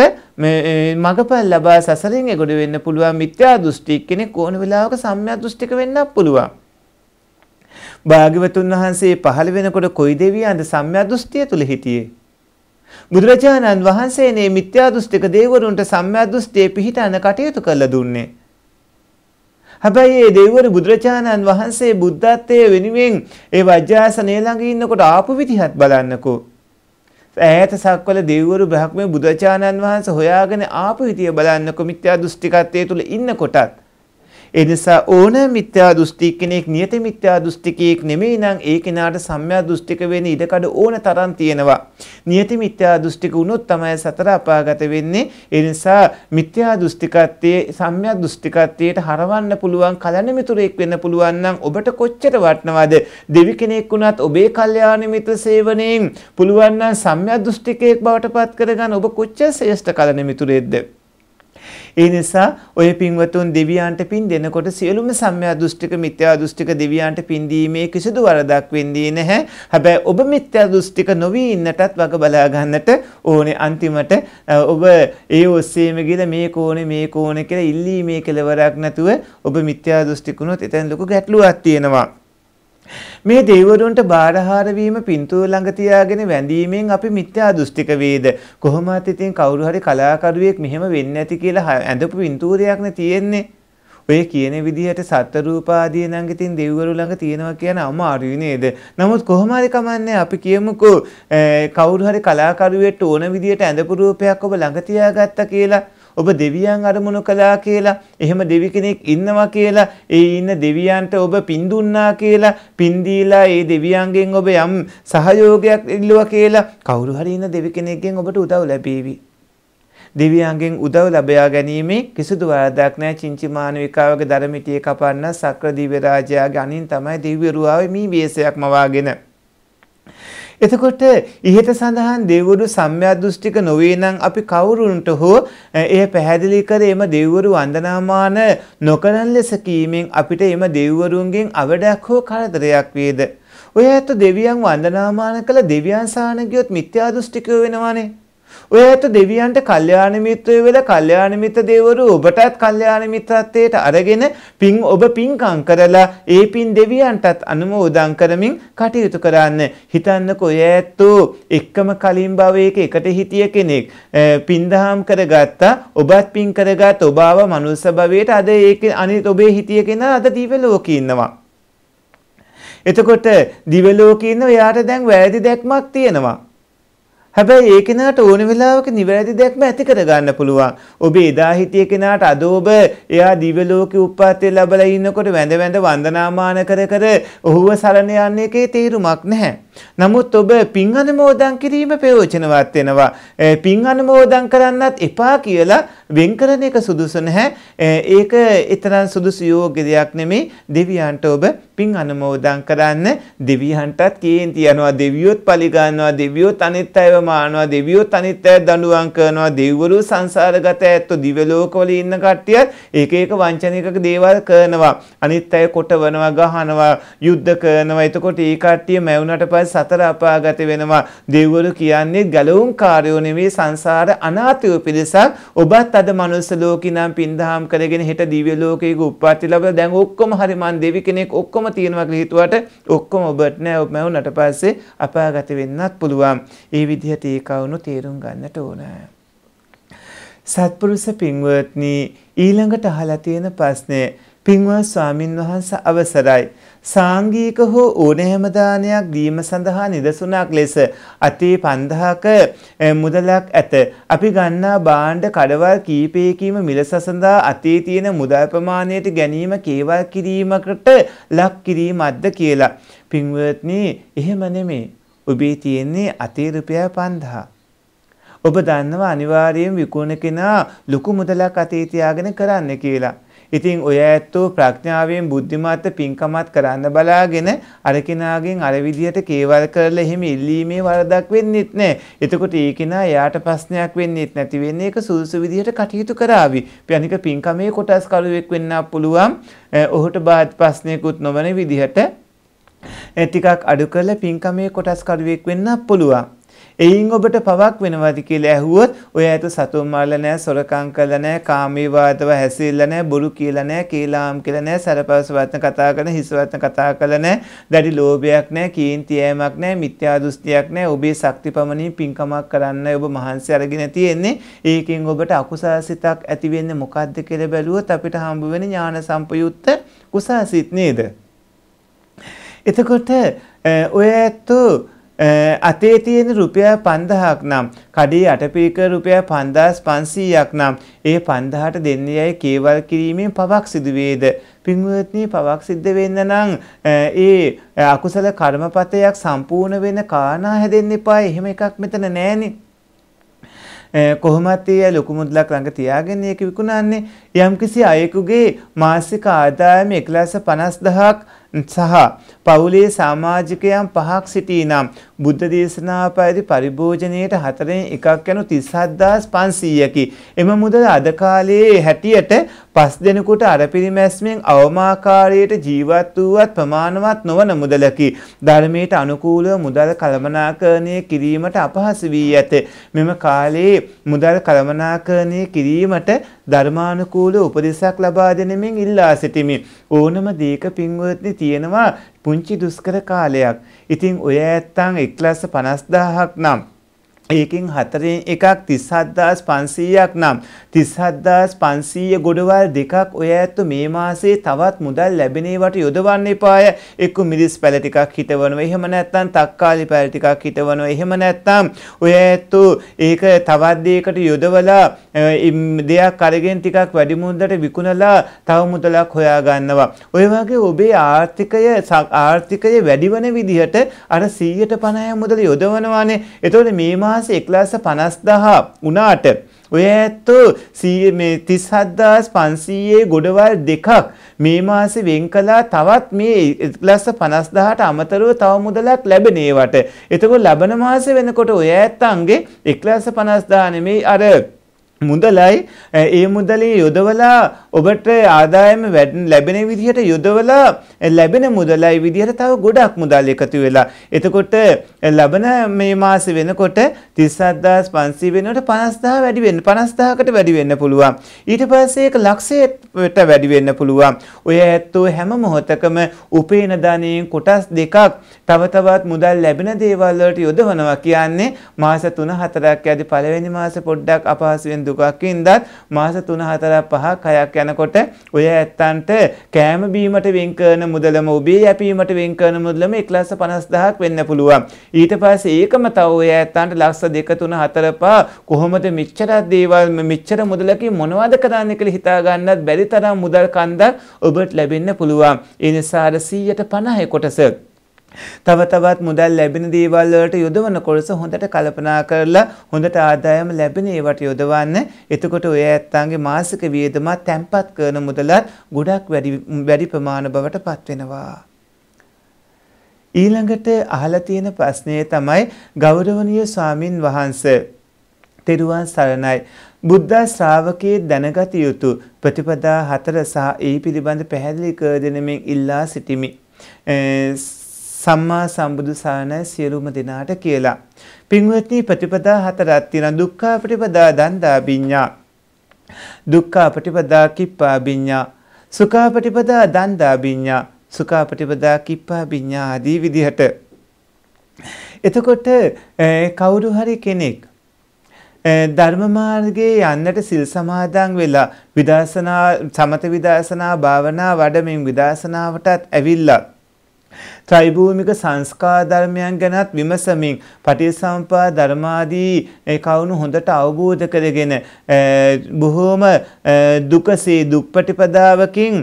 මගපල් ලබා සසරින් එගොඩ වෙන්න පුළුවන් මිත්‍යා දෘෂ්ටික කෙනෙක් ඕන වෙලාවක සම්‍යක් දෘෂ්ටික වෙන්නත් පුළුවන්. භාග්‍යවතුන් වහන්සේ පහළ වෙනකොට කොයි දෙවියන්ද සම්‍යක් දෘෂ්ටිය තුල හිටියේ? බුදුරජාණන් වහන්සේනේ මිත්‍යා දෘෂ්ටික දෙවිවරුන්ට සම්‍යක් දෘෂ්ටියේ පිහිටන කටයුතු කළ දුන්නේ. හැබැයි ඒ දෙවිවරු බුදුරජාණන් වහන්සේ බුද්ධත්වයේ වෙනුවෙන් ඒ වජ්‍රාසනය ළඟ ඉන්නකොට ආපු විදිහත් බලන්නකෝ. ඈත සක්වල දෙවිවරු බ්‍රහ්මයේ බුදුරජාණන් වහන්සේ හොයාගෙන ආපු විදිය බලන්නකෝ මිත්‍යා දෘෂ්ටිකත්වයේ තුල ඉන්නකොටත්. ඒ නිසා ඕන මිත්‍යා දෘෂ්ටි කෙනෙක් නියත මිත්‍යා දෘෂ්ටිකයෙක් නෙමෙයි නම් ඒ කෙනාට සම්‍යක් දෘෂ්ටික වෙන්න ඉඩකඩ ඕන තරම් තියෙනවා. නියත මිත්‍යා දෘෂ්ටික වුණොත් තමයි සතර අපාගත වෙන්නේ. ඒ නිසා මිත්‍යා දෘෂ්ටිකත්වයේ සම්‍යක් දෘෂ්ටිකත්වයට හරවන්න පුළුවන් කලණ මිතුරෙක් වෙන්න පුළුවන් නම් ඔබට කොච්චර වටනවද? දෙවි කෙනෙක් වුණත් ඔබේ කල්යාණ මිත්‍ර සේවනයෙන් පුළුවන් නම් සම්‍යක් දෘෂ්ටිකයෙක් බවට පත් කරගන්න ඔබ කොච්චර ශ්‍රේෂ්ඨ කලණ මිතුරෙක්ද? ඒ නිසා ඔය පින්වතුන් දෙවියන්ට පින් දෙනකොට සියලුම සම්මියා දෘෂ්ටික මිත්‍යා දෘෂ්ටික දෙවියන්ට පින් දීමේ කිසිදු වරදක් වෙන්නේ නැහැ. හැබැයි ඔබ මිත්‍යා දෘෂ්ටික නොවි ඉන්නටත් වග බලා ගන්නට ඕනේ අන්තිමට ඔබ ඒ ඔස්සේම ගිහලා මේ කෝණේ මේ කෝණේ කියලා ඉල්ලීමේ කෙලවරක් නැතුව ඔබ මිත්‍යා දෘෂ්ටිකුනොත් එතෙන් ලොකු ගැටලුවක් තියෙනවා. මේ දෙවිවරුන්ට බාරහාර වීම පින්තූර ළඟ තියාගෙන වැඳීමෙන් අපි මිත්‍යා දෘෂ්ටික වේද කොහොමත් ඉතින් කවුරු හරි කලාකරුවෙක් මෙහෙම වෙන්නේ නැති කියලා ඇඳපු පින්තූරයක්නේ තියෙන්නේ ඔය කියන විදිහට සත්ත්ව රූප ආදී නම් ඉතින් දෙවිවරු ළඟ තියෙනවා කියන අමාරුයි නේද නමුත් කොහොම හරි කමන්නේ අපි කියමුකෝ කවුරු හරි කලාකරුවෙක්ට ඕන විදිහට ඇඳපු රූපයක් ඔබ ළඟ තියාගත්තා කියලා ඔබ දෙවියන් අරමුණු කළා කියලා එහෙම දෙවි කෙනෙක් ඉන්නවා කියලා ඒ ඉන්න දෙවියන්ට ඔබ පින් දුන්නා කියලා පින් දීලා ඒ දෙවියන්ගෙන් ඔබ යම් සහයෝගයක් ඉල්ලුවා කියලා කවුරු හරි ඉන්න දෙවි කෙනෙක්ගෙන් ඔබට උදව් ලැබේවි දෙවියන්ගෙන් උදව් ලැබයා ගැනීමේ කිසිදු වරදක් නැහැ චින්චි මානවිකාවගේ ධර්මිතිය කපන්න සක්‍ර දිව්‍ය රාජයාගේ අනින් තමයි දිව්‍ය රුවාවේ මේ වේශයක් මවාගෙන එතකොට ඉහත සඳහන් දෙවරු සම්්‍යාදෘෂ්ටික නොවේ නම් අපි කවුරුන්ට හෝ එය පැහැදිලි කර එම දෙවරු වන්දනාමාන නොකරන ලෙස කීමෙන් අපිට එම දෙවරුන්ගෙන් අවඩක් හෝ කරදරයක් වේද. ඔය ඇත්ත දෙවියන් වන්දනාමාන කළ දෙවියන් සාහන ගියොත් මිත්‍යා දෘෂ්ටිකයෝ වෙනවානේ. ඔය ඇත දෙවියන්ට කල්යාණ මිත්‍රය වෙලා කල්යාණ මිත්‍ර දෙවරු ඔබටත් කල්යාණ මිත්‍රත්වයට අරගෙන පින් ඔබ පින්කම් කරලා ඒ පින් දෙවියන්ටත් අනුමෝදන් කරමින් කටයුතු කරන්න හිතන්නකෝ ඔය ඇත්තෝ එක්කම කලින් භවයක එකට හිටිය කෙනෙක් පින්දහම් කරගත්තා ඔබත් පින් කරගත් ඔබාව මනුස්ස භවයට අද ඒක අනිත් ඔබේ හිටිය කෙනා අද දිව්‍ය ලෝකේ ඉන්නවා එතකොට දිව්‍ය ලෝකේ ඉන්න එයාට දැන් වැරදි දැක්මක් තියෙනවා හැබැයි ඒ කෙනාට ඕන වෙලාවක නිවැරදි දැක්ම ඇති කරගන්න පුළුවන්. ඔබ එදා හිටිය කෙනාට අද ඔබ එයා දිව්‍ය ලෝකේ උප්පත්ති ලැබලා ඉන්නකොට වැඳ වැඳ වන්දනාමාන කර කර ඔහුව සරණ යන්නේ එකේ තේරුමක් නැහැ. නමුත් ඔබ පින් අනුමෝදන් කිරීම ප්‍රයෝජනවත් වෙනවා. පින් අනුමෝදන් කරන්නත් එපා කියලා වෙන් කරන එක සුදුසු නැහැ. ඒක එතරම් සුදුසු යෝග්‍ය දෙයක් නෙමෙයි. දෙවියන්ට ඔබ පින් අනුමෝදන් කරන්න දෙවියන්ටත් කේන්ති යනවා. දෙවියොත් පලි ගන්නවා. දෙවියොත් අනිත් අයව මානවා. දෙවියොත් අනිත් අය දඬුවම් කරනවා. දෙවිවරු සංසාරගත ඇත්තෝ දිව්‍ය ලෝකවල ඉන්න කට්ටියත් ඒක ඒක වංචනික දේවල් කරනවා. අනිත් අය කොටවනවා, ගහනවා, යුද්ධ කරනවා. එතකොට ඒ කට්ටිය මැවුනට පස්සේ සතර අපාගත වෙනවා. දෙවිවරු කියන්නේ ගැලවුම් කාර්යෝ නෙවෙයි සංසාර අනාථයෝ පිරිසක්. ඔබත් අද මනුස්ස ලෝකේ නම් පින්දහම් කරගෙන හෙට දිව්‍ය ලෝකයක උප්පත්ති ලැබලා දැන් ඔක්කොම හරි මං දෙවි කෙනෙක් ඔක්කොම තියනවා කියලා හිතුවට ඔක්කොම ඔබට නෑ ඔබ මැවුනට පස්සේ අපාගත වෙන්නත් පුළුවන්. ඒ විදිහට ඒ කවුණු තේරුම් ගන්නට ඕනෑ. සත්පුරුෂ පින්වත්නි ඊළඟට අහලා තියෙන ප්‍රශ්නේ පින්වත් ස්වාමින් වහන්ස අවසරයි. සාංගික හෝ ඕනෑම දානයක් දීම සඳහා නිදසුණක් ලෙස අතේ 5000ක මුදලක් ඇත. අපි ගන්නා භාණ්ඩ කඩවල් කීපයකින්ම මිලස සඳහා අතේ තියෙන මුදල් ප්‍රමාණයට ගැනීම කේවල් කිරීමකට ලක් කිරීමක්ද කියලා. පින්වත්නි, එහෙම නෙමෙයි. ඔබේ තියෙන්නේ අතේ රුපියල් 5000. ඔබ දන්නවා අනිවාර්යයෙන් විකුණන කෙනා ලොකු මුදලක් අතේ තියාගෙන කරන්න කියලා. ඉතින් ඔය ඇත්තෝ ප්‍රඥාවෙන් බුද්ධිමත් පින්කමත් කරන්න බලාගෙන අර කෙනාගෙන් අර විදියට කේවල් කරලා එහෙම ඉල්ලීමේ වරදක් වෙන්නෙත් නෑ. එතකොට ඒ කෙනා එයාට ප්‍රශ්නයක් වෙන්නෙත් නැති වෙන්නේ ඒක සුදුසු විදියට කටයුතු කරાવી. අනික පින්කමේ කොටස් කළුවෙක් වෙන්න පුළුවන්. ඔහුට බාධ ප්‍රශ්නයකුත් නොවන විදිහට ටිකක් අඩු කරලා පින්කමේ කොටස් කරුවෙක් වෙන්න පුළුවන්. එයින් ඔබට පවක් වෙනවද කියලා ඇහුවොත් ඔය ඇත සතුන් මරලා නැහැ, සොරකම් කළා නැහැ, කාමී වාදව හැසිරෙලා නැහැ, බොරු කියලා නැහැ, කේලාම් කියලා නැහැ, සරපවස වත්න කතා කරන හිස් වත්න කතා කළා නැහැ, දැඩි ලෝභයක් නැහැ, කීර්ති යෑමක් නැහැ, මිත්‍යා දෘෂ්ටියක් නැහැ, ඔබේ ශක්තිපමණින් පින්කමක් කරන්නයි ඔබ මහන්සි අරගෙන තියෙන්නේ. ඒකෙන් ඔබට අකුසල සිතක් ඇති වෙන්නේ මොකද්ද කියලා බැලුවොත් අපිට හම්බ වෙන ඥාන සම්පයුත්ත කුසල සිත් නේද? එතකොට ඔය ඇත්තෝ Eh, අතේ තියෙන රුපියල් 5000ක් නම් කඩේ අටපිරික රුපියල් 5500ක් නම් ඒ 5000ට දෙන්නේ යයි කේවල් කිරීමෙන් පවක් සිදු වේද පින්වත්නි පවක් සිද්ධ වෙන්න නම් eh, ඒ අකුසල කර්මපතයක් සම්පූර්ණ වෙන කාරණා හැදෙන්න එපා එහෙම එකක් මෙතන නැහැනේ eh, කොහොමත් ඒ ලොකු මුදලක් ළඟ තියාගෙන ඒක විකුණන්නේ යම්කිසි අයෙකුගේ මාසික ආදායම 150,000ක් සහ පවුලේ සමාජිකයන් පහක් සිටී නම් බුද්ධ දේශනා පැදි පරිභෝජනයට හතරෙන් එකක් යනු තිස්සද්දාස් පන්සීයකි. එම මුදල අදකාලයේ හැටියට පස් දෙනෙකුට අර පිරිමැස්මෙන් අවමාකාරයට ජීවත් වූවත් ප්‍රමාණවත් නොවන මුදලකි. ධර්මයට අනුකූලව මුදල් කළමනාකරණය කිරීමට අපහසු වී ඇත. මෙම කාලයේ මුදල් කළමනාකරණය කිරීමට ධර්මානුකූල උපදෙසක් ලබා දෙනෙමින් ඉල්ලා සිටිමි. ඕනම දීක පින්වත්නි තියෙනවා පුංචි දුෂ්කර කාලයක්. ඉතින් ඔය ඇත්තන් එක්ලස්ස 50000ක් නම් ඒකින් හතරෙන් එකක් තිස්හත්දාස් පන්සීයක් නම් තිස්හත්දාස් පන්සීය ගොඩවල් දෙකක් ඔය ඇත්තු මේ මාසේ තවත් මුදල් ලැබෙනේවට යොදවන්න එපාය එක්කු මිරිස් පැලටිකක් හිතවනව එහෙම නැත්තන් තක්කාලි පැලටිකක් හිතවනව එහෙම නැත්තම් ඔය ඇත්තු ඒක තවත්දයකට යොදවලා දෙයක් අරගෙන් ටිකක් වැඩිමුන්දට විකුණලා තව මුදලක් හොයාගන්නවා. ඔය වගේ ඔබේ ආර්ථිකය ආර්ථිකය වැඩිවන විදිහට අර සීයට පණය මුදල යොදවනවානේ එතවට මේ මා උන්වහන්සේ එක්ලස පනස්දහා වනාට ඔය ඇත්තෝ මේ තිස්හද්දාස් පන්සීයේ ගොඩවල් දෙකක් මේ මාස වෙන් කලා තවත් මේ එක්ලස්ස පනස්දාහට අමතරව තව මුදලක් ලැබෙනේවට. එතකො ලබන මාස වෙනකොට ඔය ඇත්තන්ගේ එක්ලස්ස පනස්දානමේ අර මුදලයි ඒ මුදලේ යොදවලා ඔබට ආදායම ලැබෙන විදිහට යොදවලා ලැබෙන මුදලයි විදිහට තව ගොඩක් මුදල් එකතු වෙලා එතකොට ලබන මේ මාසෙ වෙනකොට 37500 වෙනකොට 50000 වැඩි වෙන්න 50000කට වැඩි වෙන්න පුළුවන් ඊට පස්සේ ඒක ලක්ෂයට වැඩි වෙන්න පුළුවන් ඔය ඇත්තෝ හැම මොහොතකම උපේන ධනයෙන් කොටස් දෙකක් තව තවත් මුදල් ලැබෙන දේවල් වලට යොදවනවා කියන්නේ මාස 3 4ක් යද්දී පළවෙනි මාසෙ පොඩ්ඩක් අපහසුවෙන් දුකක් ඉඳත් මාස 3 4 5 කයක් යනකොට ඔය ඇත්තන්ට කෑම බීමට වෙන් කරන මුදලම ඔබේ යැපීමට වෙන් කරන මුදලම 150000ක් වෙන්න පුළුවන්. ඊට පස්සේ ඒකම තව ඔය ඇත්තන්ට ලක්ෂ 2 3 4 5 කොහොමද මෙච්චර දේවල් මෙච්චර මුදලකින් මොනවද කරන්නේ කියලා හිතා ගන්නත් බැරි තරම් මුදල් කන්දක් ඔබට ලැබෙන්න පුළුවන්. ඒ නිසා 150 කොටස තව තවත් මුදල් ලැබෙන දේවල් වලට යොදවන කොටස හොඳට කල්පනා කරලා හොඳට ආදායම ලැබෙන ඒවට යොදවන්න. එතකොට ඔය ඇත්තන්ගේ මාසික වියදමත් තැම්පත් කරන මුදලත් ගොඩක් වැඩි වැඩි ප්‍රමාණ බවට පත් වෙනවා. ඊළඟට අහලා තියෙන ප්‍රශ්නය තමයි ගෞරවනීය ස්වාමින් වහන්සේ තෙරුවන් සරණයි. බුද්ධ ශ්‍රාවකයේ දැනගත යුතු ප්‍රතිපදා හතර සහ ඒ පිළිබඳ පැහැදිලි කර දෙනමින් ඉල්ලා සිටිමි. සම්මා සම්බුදු සානය සියලුම දෙනාට කියලා. පින්වත්නි ප්‍රතිපදා හතරක් තියෙනවා. දුක්ඛා ප්‍රතිපදා දන්දා විඤ්ඤා. දුක්ඛා ප්‍රතිපදා කිප්පා විඤ්ඤා. සුඛා ප්‍රතිපදා දන්දා විඤ්ඤා. සුඛා ප්‍රතිපදා කිප්පා විඤ්ඤා ආදී විදිහට. එතකොට කවුරු හරි කෙනෙක් ධර්ම මාර්ගයේ යන්නට සිල් සමාදන් වෙලා විදර්ශනා සමත විදර්ශනා භාවනා වඩමින් විදර්ශනාවටත් ඇවිල්ලා ත්‍රිභූමික සංස්කාර ධර්මයන් ගැනත් විමසමින් පටිසම්පා ධර්මාදී කවුණු හොඳට අවබෝධ කරගෙන බොහෝම දුකසේ දුක්පටිපදාවකින්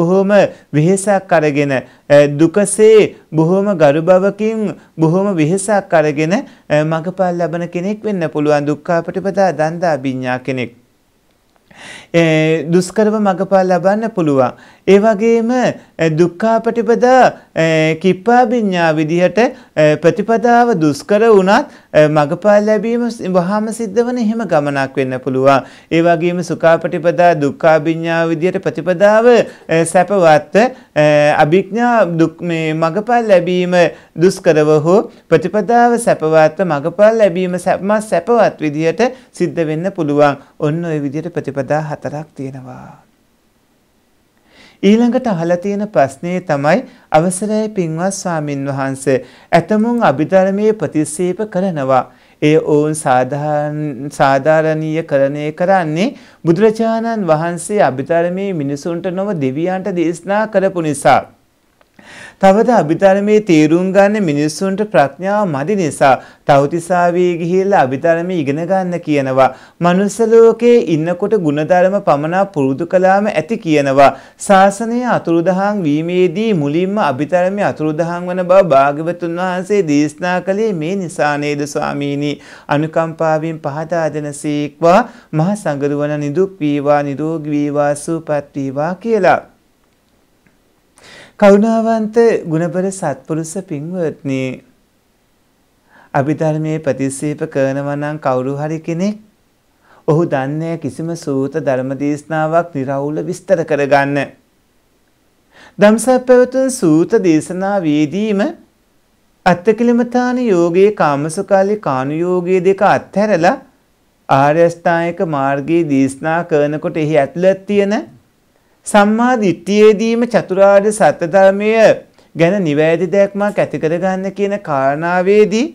බොහෝම වෙහෙසක් අරගෙන දුකසේ බොහොම ගරු බවකින් බොහොම වෙහෙසක් අරගෙන මඟපල් ලබන කෙනෙක් වෙන්න පුළුවන් දුක්ඛාපටිපදා දන්දා විඤ්ඤා කෙනෙක්. දුෂ්කරව මඟපල් ලබන්න පුළුවන්. ඒ වගේම දුක්ඛාපටිපදා කිප්පාබිඤ්ඤා විදිහට ප්‍රතිපදාව දුෂ්කර වුණත් මඟපල් ලැබීම වහාම සිද්ධ වෙන එහෙම ගමනක් වෙන්න පුළුවන්. ඒ වගේම සුඛාපටිපදා දුක්ඛාබිඤ්ඤා විදිහට ප්‍රතිපදාව සැපවත් අභිඥා දුක් මේ මඟපල් ලැබීම දුෂ්කරව හෝ ප්‍රතිපදාව සැපවත් මඟපල් ලැබීම සැපවත් විදිහට සිද්ධ වෙන්න පුළුවන්. ඔන්න ඔය විදිහට ප්‍රතිපදාව දා හතරක් තියෙනවා. ඊළඟට අහලා තියෙන ප්‍රශ්නේ තමයි අවසරයි පින්වත් ස්වාමින් වහන්සේ ඇතමුන් අභිධර්මයේ ප්‍රතිසේප කරනවා. ඒ ඔවුන් සාධාරණීය කරණය කරන්නේ බුදුරජාණන් වහන්සේ අභිධර්මයේ මිනිසුන්ට නොව දෙවියන්ට දේශනා කරපු නිසා. තවද අභිධර්මයේ තේරුම් ගන්න මිනිස්සුන්ට ප්‍රඥාව මදි නිසා තවතිසාවේ ගිහිල්ලා අභිධර්මයේ ඉගෙන ගන්න කියනවා. මනුස්ස ලෝකයේ ඉන්නකොට ಗುಣධර්ම පමණක් පුරුදු කළාම ඇති කියනවා. ශාසනය අතුරුදහන් වීමේදී මුලින්ම අභිධර්මයේ අතුරුදහන් වන බව භාග්‍යවතුන් වහන්සේ දේශනා කළේ මේ නිසා නේද ස්වාමීනි. අනුකම්පාවෙන් පහදා දෙනසේක්වා මහ සංගරුවන නිදුක් වේවා නිරෝගී වේවා සුවපත් වේවා කියලා. කරුණාවන්ත ගුණබර සත්පුරුෂ පින්වත්නි අභිධර්මයේ ප්‍රතිසේප කරනවා නම් කවුරු හරි කෙනෙක් ඔහු දන්නේ කිසිම සූත ධර්මදේශනාවක් निराවුල විස්තර කරගන්න. ධම්සප්පවතුන් සූත දේශනාවේදීම අත්තිකිලමතාන යෝගයේ කාමසුකාලේ කානු යෝගයේ දෙක අත්හැරලා ආර්ය අෂ්ටායක මාර්ගයේ දේශනා කරනකොට එහි ඇතුළත් තියෙන සම්මා දිට්ඨියේදීම චතුරාර්ය සත්‍ය ධර්මය ගැන නිවැරදි දැක්මක් ඇති කරගන්න කියන කාරණාවේදී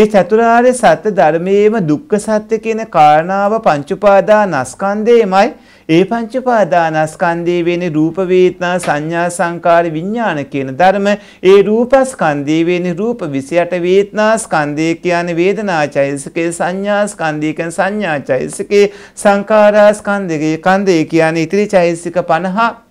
ඒ චතුරාර්ය සත්‍ය ධර්මයේම දුක්ඛ සත්‍ය කියන කාරණාව පංච උපාදානස්කන්ධයමයි ඒ පංච උපාදානස්කන්ධයේ වෙන රූප වේදනා සංඥා සංකාර විඥාන කියන ධර්ම ඒ රූපස්කන්ධයේ වෙන රූප 28 වේදනා ස්කන්ධය කියන්නේ වේදනා චෛතසිකේ සංඥා ස්කන්ධය කියන්නේ සංඥා චෛතසිකේ සංකාරා ස්කන්ධයේ කන්දේ කියන්නේ ඉතිරි චෛතසික 50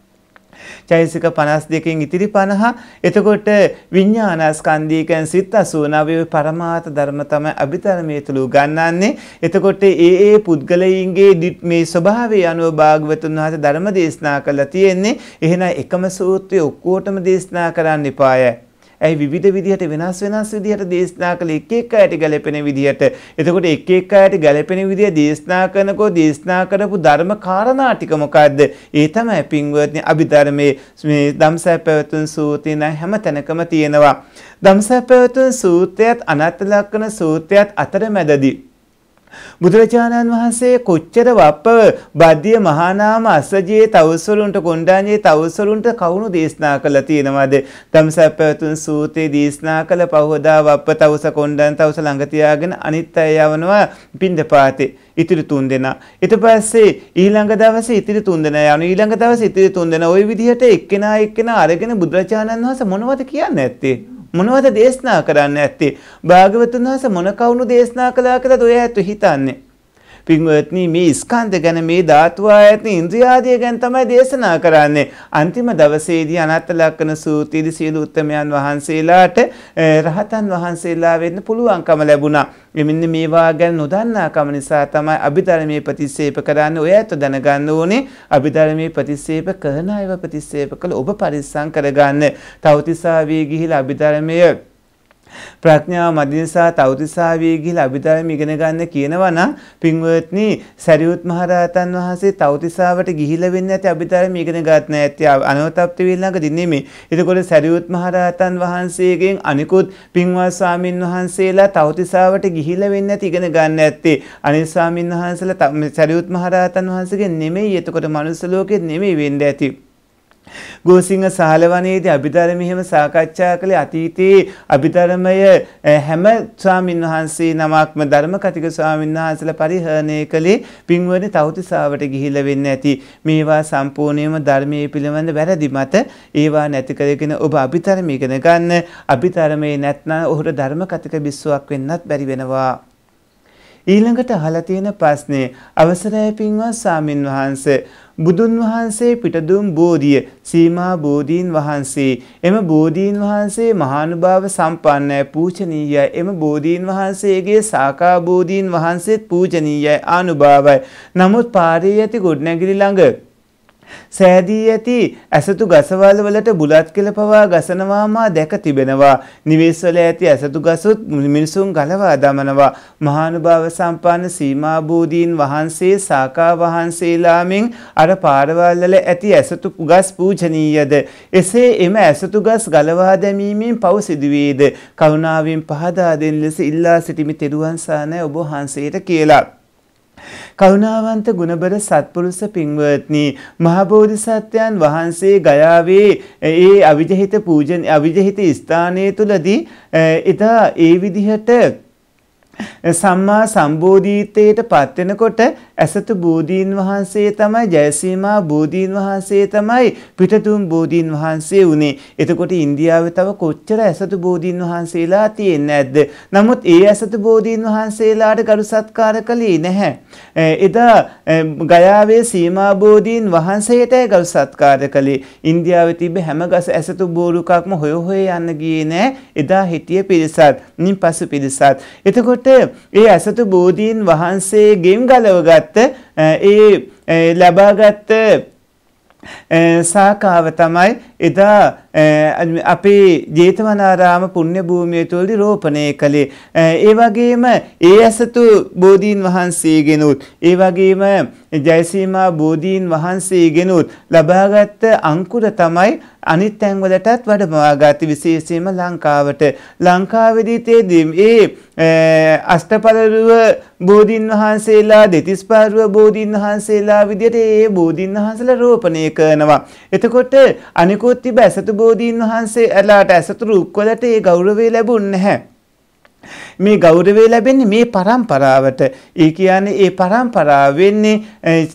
චෛසික 52කින් ඉතිරි 50 එතකොට විඥානස්කන්ධයකන් සිත් 89 ඔය පරමාර්ථ ධර්ම තමයි අභිතරමයේ තුල උගන්වන්නේ එතකොට ඒ ඒ පුද්ගලයින්ගේ මේ ස්වභාවය අනුව භාගවතුන් වහන්සේ ධර්ම දේශනා කළා තියෙන්නේ එහෙනම් එකම සූත්‍රය ඔක්කොටම දේශනා කරන්න එපායයි ඇයි විවිධ විදිහට වෙනස් වෙනස් විදිහට දේශනා කළේ එක එක අයට ගැලපෙන විදිහට. එතකොට එක එක අයට ගැලපෙන විදිහ දේශනා කරනකොට දේශනා කරපු ධර්ම කාරණා ටික මොකද්ද? ඒ තමයි පින්වත්නි අභිධර්මයේ මේ ධම්සය පැවතුන් සූත්‍රේ නම් හැම තැනකම තියෙනවා. ධම්සය පැවතුන් සූත්‍රයත් අනාත්ම ලක්ෂණ සූත්‍රයත් අතරමැදදී බුදුරජාණන් වහන්සේ කොච්චර වප්පව බද්ධිය මහානාම අස්සජයේ තවස්වලුන්ට කොණ්ඩාඤ්ඤේ තවස්වලුන්ට කවුණු දේශනා කළා තියෙනවද? ධම්සප්පවතුන් සූතේ දේශනා කළ පහෝදා වප්ප තවස කොණ්ඩාන් තවස ළඟ තියාගෙන අනිත් අය යවනවා පින්දපාතේ. ඉතිරි තුන් දෙනා. ඊට පස්සේ ඊළඟ දවසේ ඉතිරි තුන් දෙනා යන ඊළඟ දවසේ ඉතිරි තුන් දෙනා ওই විදිහට එක්කෙනා එක්කෙනා අරගෙන බුදුරජාණන් වහන්සේ මොනවද කියන්නේ ඇත්තේ? මොනවද දේශනා කරන්න ඇත්තේ භාග්‍යවතුන් වහන්සේ මොන කවුණු දේශනා කළා කියලා ඔය ඇතු හිතන්නේ පින්වත්නි මේ ස්කන්ධ ගැන මේ ධාතු ආයතන ඉන්ද්‍රියාදිය ගැන තමයි දේශනා කරන්නේ. අන්තිම දවසේදී අනාත්ත ලක්ෂණ සූත්‍රයේදී සියලු උත්තමයන් වහන්සේලාට රහතන් වහන්සේලා වෙන්න පුළුවන්කම ලැබුණා. මෙන්න මේවා ගැන නොදන්නාකම නිසා තමයි අභිධර්මයේ ප්‍රතික්ෂේප කරන්නේ. ඔය ඇත්ත දැනගන්න ඕනේ. අභිධර්මයේ ප්‍රතික්ෂේප කරන අයව ප්‍රතික්ෂේප කළ ඔබ පරිස්සම් කරගන්න. තවතිසාවේ ගිහිලා අභිධර්මයේ ප්‍රඥාව මදිනිසා තවතිසාවිය ගිහිලා අභිධර්ම ඉගෙන ගන්න කියනවා නම් පින්වත්නි සරියුත් මහරහතන් වහන්සේ තවතිසාවට ගිහිලා වෙන්නේ නැති අභිධර්ම ඉගෙන ගන්න ඇත්තේ අනවතප්ති විල්ලඟදී නෙමෙයි. එතකොට සරියුත් මහරහතන් වහන්සේගෙන් අනිකුත් පින්වත් ස්වාමින් වහන්සේලා තවතිසාවට ගිහිලා වෙන්නේ නැති ඉගෙන ගන්න ඇත්තේ අනිත් ස්වාමින් වහන්සේලා සරියුත් මහරහතන් වහන්සේගෙන් නෙමෙයි. එතකොට මනුස්ස ලෝකෙත් නෙමෙයි වෙන්නේ ඇති. ගෝසිංහ සාලවනයේදී අභිධර්ම මෙහෙම සාකච්ඡා කළේ අතීතයේ අභිධර්මය හැම ස්වාමින් වහන්සේ නමක්ම ධර්ම කතික ස්වාමින් වහන්සේලා පරිහරණය කළේ පින්වරණි තෞතිසාවට ගිහිල්ලා වෙන්න ඇති මේවා සම්පූර්ණයෙන්ම ධර්මයේ පිළිබඳ වැරදි මත ඒවා නැති කරගෙන ඔබ අභිධර්ම ඉගෙන ගන්න අභිධර්මයේ නැත්නම් ඔහුට ධර්ම කතික බිස්සුවක් වෙන්නත් බැරි වෙනවා ඊළඟට අහලා තියෙන ප්‍රශ්නේ අවසරයි පින්වත් සාමින් වහන්සේ බුදුන් වහන්සේ පිටදුම් බෝධිය සීමා බෝධීන් වහන්සේ එම බෝධීන් වහන්සේ මහානුභාව සම්පන්නයි පූජනීයයි එම බෝධීන් වහන්සේගේ සාකා බෝධීන් වහන්සේත් පූජනීයයි ආනුභාවයි නමුත් පාරේ ඇති ගොඩනැගිලි ළඟ සෑදී ඇති ඇසතු ගසවල වලට බුලත් කෙල පවා ගසනවා මා දැක තිබෙනවා. නිවෙස්වල ඇති ඇසතු ගසුත් මිනිසුන් ගලවා දමනවා. මහානුභාව සම්පන්න සීමාබෝධීන් වහන්සේ සාකා වහන්සේලාමෙන් අර පාරවල්වල ඇති ඇසතු ගස් පූජනීයද. එසේ එම ඇසතු ගස් ගලවා දැමීමෙන් පව සිදුවේද. කරුණාවෙන් පහදා දෙන් ලෙස ඉල්ලා සිටිමි තෙරුවන් සානය ඔබ වහන්සේට කියලා. කරුණාවන්ත ගුණබර සත්පුරුෂ පින්වත්නි මහබෝධිසත්වයන් වහන්සේ ගයාවේ ඒ අවිජහිත පූජන අවිජහිත ස්ථානයේ තුලදී එදා ඒ විදිහට සම්මා සම්බෝධීත්වයට පත් වෙනකොට ඇසතු බෝධීන් වහන්සේ තමයි ජයසීමා බෝධීන් වහන්සේ තමයි පිටතුම් බෝධීන් වහන්සේ වුණේ. එතකොට ඉන්දියාවේ තව කොච්චර ඇසතු බෝධීන් වහන්සේලා තියෙන්නේ නැද්ද? නමුත් ඒ ඇසතු බෝධීන් වහන්සේලාට ගරු සත්කාර කළේ නැහැ. එදා ගයාවේ සීමා බෝධීන් වහන්සේට ගරු සත්කාර කළේ. ඉන්දියාවේ තිබ්බ හැම ගස ඇසතු බෝරුකක්ම හොය හොය යන්න ගියේ නැහැ. එදා හිටිය පිරිසත්, නින් පසු පිරිසත්. එතකොට ඒ ඇසතු බෝධීන් වහන්සේගෙන් ගලවගත් ලබාගත්ත ඒ ලබාගත්ත සාකාව තමයි එදා අපේ ජේතවනාරාම පුණ්‍ය භූමිය තුළදී රෝපණය කළේ. ඒ වගේම ඒ ඇසතු බෝධීන් වහන්සේගෙනුත් ඒ වගේම ජයසීමා බෝධීන් වහන්සේගෙනුත් ලබාගත් අංකුර තමයි අනිත් තැන්වලටත් වඩමවාගත විශේෂයෙන්ම ලංකාවට ලංකාවේදී තේදීම් ඒ අෂ්ටපලරුව බෝධින් වහන්සේලා දෙතිස්පාරුව බෝධින් වහන්සේලා විදිහට ඒ බෝධින් වහන්සේලා රෝපණය කරනවා. එතකොට අනික අනෙකුත් තිබ ඇසතු බෝධීන් වහන්සේ ඇලාට ඇසතු රුක්වලට ඒ ගෞරවේ ලැබුණ නැහැ. මේ ගෞරවේ ලැබෙන්නේ මේ પરම්පරාවට. ඒ කියන්නේ ඒ પરම්පරාව වෙන්නේ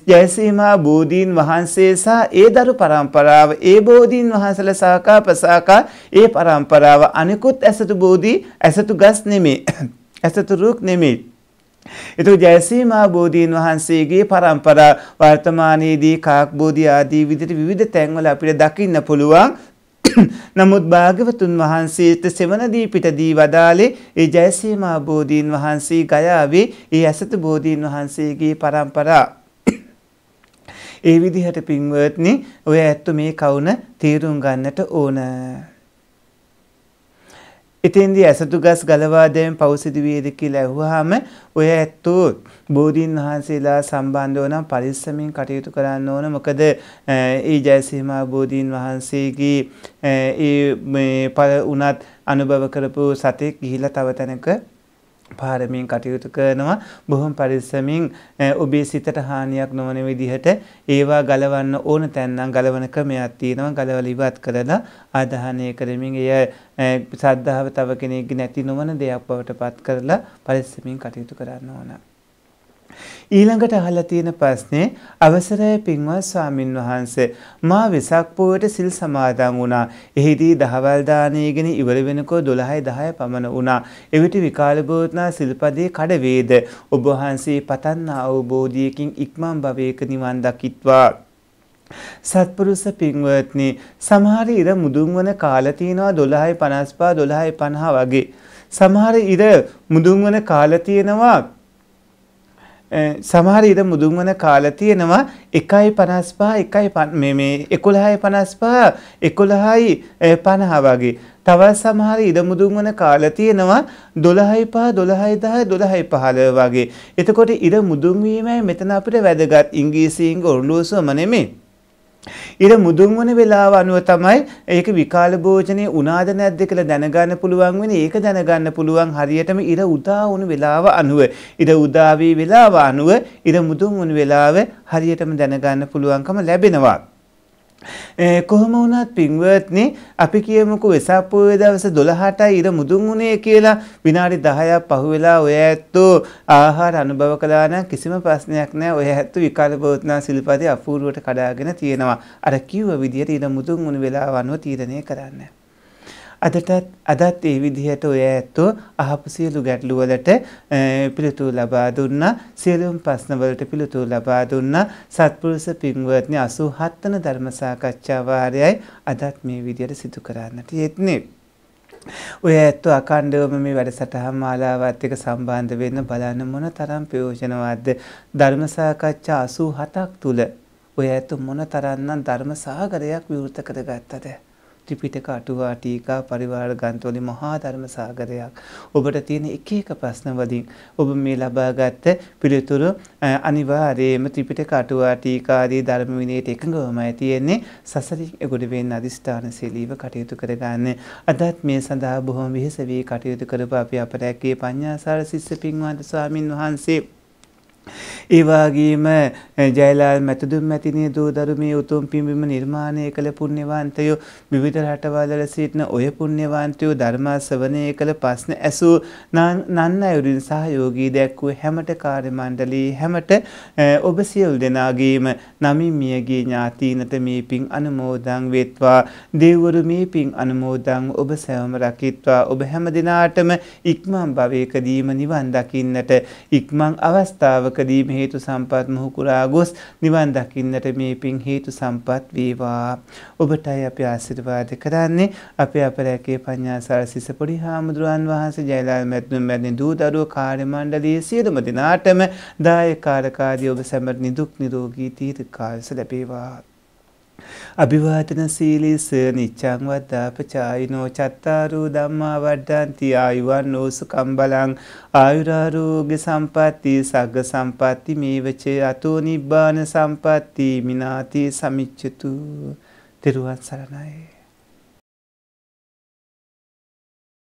ජයසීමා බෝධීන් වහන්සේ සහ ඒ දරු પરම්පරාව. ඒ බෝධීන් වහන්සේලා සාකා ප්‍රසාකා ඒ પરම්පරාව අනිකුත් ඇසතු බෝධි ඇසතු ගස් නෙමෙයි. ඇසතු රුක් නෙමෙයි. එතකොට ජයසීමා බෝධීන් වහන්සේගේ પરම්පරා වර්තමානයේදී කාක් බෝධි ආදී විදිහට විවිධ තැන්වල අපිට දකින්න පුළුවන් නමුත් භාගවතුන් වහන්සේට සෙවනදී පිටදී වදාලේ ඒ ජයසීමා බෝධීන් වහන්සේ ගයාවේ ඒ ඇසතු බෝධීන් වහන්සේගේ પરම්පරා ඒ විදිහට පින්වත්නි ඔය ඇත්ත මේ කවුන තීරුම් ගන්නට ඕන එතෙන්දී ඇසතු ගස් ගලවා දැමීම පෞසිදුවේද කියලා ඇහුවාම ඔය ඇත්තෝ බෝධීන් වහන්සේලා සම්බන්ධව නම් පරිස්සමින් කටයුතු කරන්න ඕන මොකද ඒ ජයසීමා බෝධීන් වහන්සේගේ ඒ මේ උනත් අනුභව කරපු සතෙක් ගිහිලා තව තැනක පාරමින් කටයුතු කරනවා බොහොම පරිස්සමින් ඔබේ සිතට හානියක් නොවන විදිහට ඒවා ගලවන්න ඕන තැන්නම් ගලවන ක්‍රමයක් තියෙනවා ගලවල ඉවත් කරලා ආදාහනය කරමින් එය සද්ධාව තව කෙනෙක්ගේ නැති නොවන දෙයක් බවට පත් කරලා පරිස්සමින් කටයුතු කරන්න ඕන. ඊළඟට අහලා තියෙන ප්‍රශ්නේ අවසරයි පින්වත් ස්වාමින් වහන්සේ මා වෙසක් පොයට සිල් සමාදන් වුණා. එහිදී දහවල් දාණයගෙන ඉවර වෙනකොට 12යි 10 පමණ වුණා. එවිට විකාල බෝධනා සිල්පදේ කඩ වේද ඔබ වහන්සේ පතන්න අවබෝධියකින් ඉක්මන් භවයක නිවන් දකිත්වා. සත්පුරුෂ පින්වත්නි සමහර ඉර මුදුන් වන කාල තියෙනවා 12:55 12:50 වගේ. සමහර ඉර මුදුන් වන කාල තියෙනවා සමහර ඉර මුදුන් වන කාලා තියෙනවා 1.55 1 මේ මේ 11.55 11.50 වගේ. තවත් සමහර ඉර මුදුන් වන කාලා තියෙනවා 12.5 12.10 12.15 වගේ. එතකොට ඉර මුදුන් වීමයි මෙතන අපිට වැදගත් ඉංග්‍රීසියෙන් ගොරළුසුම නෙමෙයි. ඉර මුදුන් වන වෙලාව අනුව තමයි ඒක විකාල භෝජනේ උනාද නැද්ද කියලා දැනගන්න පුළුවන් වෙන්නේ. ඒක දැනගන්න පුළුවන් හරියටම ඉර උදා වුණු වෙලාව අනුව. ඉර උදා වී වෙලාව අනුව ඉර මුදුන් වුණු වෙලාව හරියටම දැනගන්න පුළුවන්කම ලැබෙනවා. කොහොම වුණත් පින්වත්නි අපි කියමුකෝ වෙසක් පොයේ දවසේ 12ටයි ඉර මුදුන් උනේ කියලා විනාඩි 10ක් පහුවෙලා ඔය ඇත්තෝ ආහාර අනුභව කළා නම් කිසිම ප්‍රශ්නයක් නැහැ ඔය ඇත්තෝ විකාල බෝධනා සිල්පදේ අපූර්වට කඩාගෙන තියෙනවා අර කිව්ව විදියට ඉර මුදුන් උණු වෙලාව අනුව තීරණය කරන්නේ අදටත් අදත් ඒ විදිහට ඔය ඇත්තෝ අහපු සියලු ගැටලුවලට පිළිතුරු ලබා දුන්නා සියලුම ප්‍රශ්නවලට පිළිතුරු ලබා දුන්නා සත්පුරුෂ පින්වත්නි 87 වෙනි ධර්ම සාකච්ඡා වාරයයි අදත් මේ විදිහට සිදු කරන්නට යෙත්නේ ඔය ඇත්තෝ අකණ්ඩවම මේ වැඩසටහන් මාලාවත් එක්ක සම්බන්ධ වෙන්න බලන්න මොන තරම් ප්‍රයෝජනවත්ද ධර්ම සාකච්ඡා 87ක් තුල ඔය ඇත්තෝ මොන තරම්නම් ධර්ම සාගරයක් විවෘත කරගත්තද ත්‍රිපිටක අටුවා ටීකා පරිවාර ග්‍රන්ථවලින් මහා ධර්ම සාගරයක් ඔබට තියෙන එක එක ප්‍රශ්න වලින් ඔබ මේ ලබාගත් පිළිතුරු අනිවාර්යයෙන්ම ත්‍රිපිටක අටුවා ටීකාදී ධර්ම විනයට එකඟවමයි තියෙන්නේ සසරින් එගොඩ වෙන්න අදිෂ්ඨානශීලීව කටයුතු කරගන්න අදත් මේ සඳහා බොහොම විහිස වී කටයුතු කරපු අපි අපරැක්කේ පඤ්ඤාසාර සිස්ස පින්වත් ස්වාමින් වහන්සේ ඒවාගේම ජයලාල් මැතුදුම් මැතිනේ දෝදරු මේ උතුම් පිඹිම නිර්මාණය කළ පුණ්‍යවන්තයෝ විවිධ රටවල්වල සිටින ඔය පුණ්‍යවන්තයෝ ධර්මාසවනය කළ ප්‍රශ්න ඇසූ නන්න අයුරින් සහයෝගී දැක්වූ හැමට කාර්ය මණ්ඩලී හැමට ඔබ සියලු දෙනාගේම නමින් මියගේ ඥාතීනට මේ පින් අනුමෝදන් වෙත්වා දෙවරු මේ පින් අනුමෝදන් ඔබ සැවම රකිත්වා ඔබ හැම දිනාටම ඉක්මන් භවයකදීම නිවන් දකින්නට ඉක්මන් අවස්ථාවක ඉපදීම හේතු සම්පත් මුහුකුරා ගොස් නිවන් දකින්නට මේ පින් හේතු සම්පත් වේවා. ඔබටයි අපි ආශිර්වාද කරන්නේ අපේ අපරැකේ පඤ්ඤාසාර සිසපොඩි හාමුදුරුවන් වහන්සේ ජයලාල් මැතිතුන් මැදින් දූ දරුවෝ කාර්ය මණ්ඩලයේ සියලුම දෙනාටම දායකාරකාරී ඔබ සැමට නිදුක් නිරෝගී තීර්ඝ කාලස ලැබේවා. අභිවාටන සීලිස නිච්චං වද්දාපචායිනෝ චත්තාරූ ධම්මා වඩ්ඩන්ති ආයුවන් නෝසු කම්බලං ආයුරාරෝග්‍ය සම්පatti සග්ග සම්පatti මේවච අතෝ නිබ්බාන සම්පatti මිනාති සමිච්ඡතු තෙරුවන් සරණයි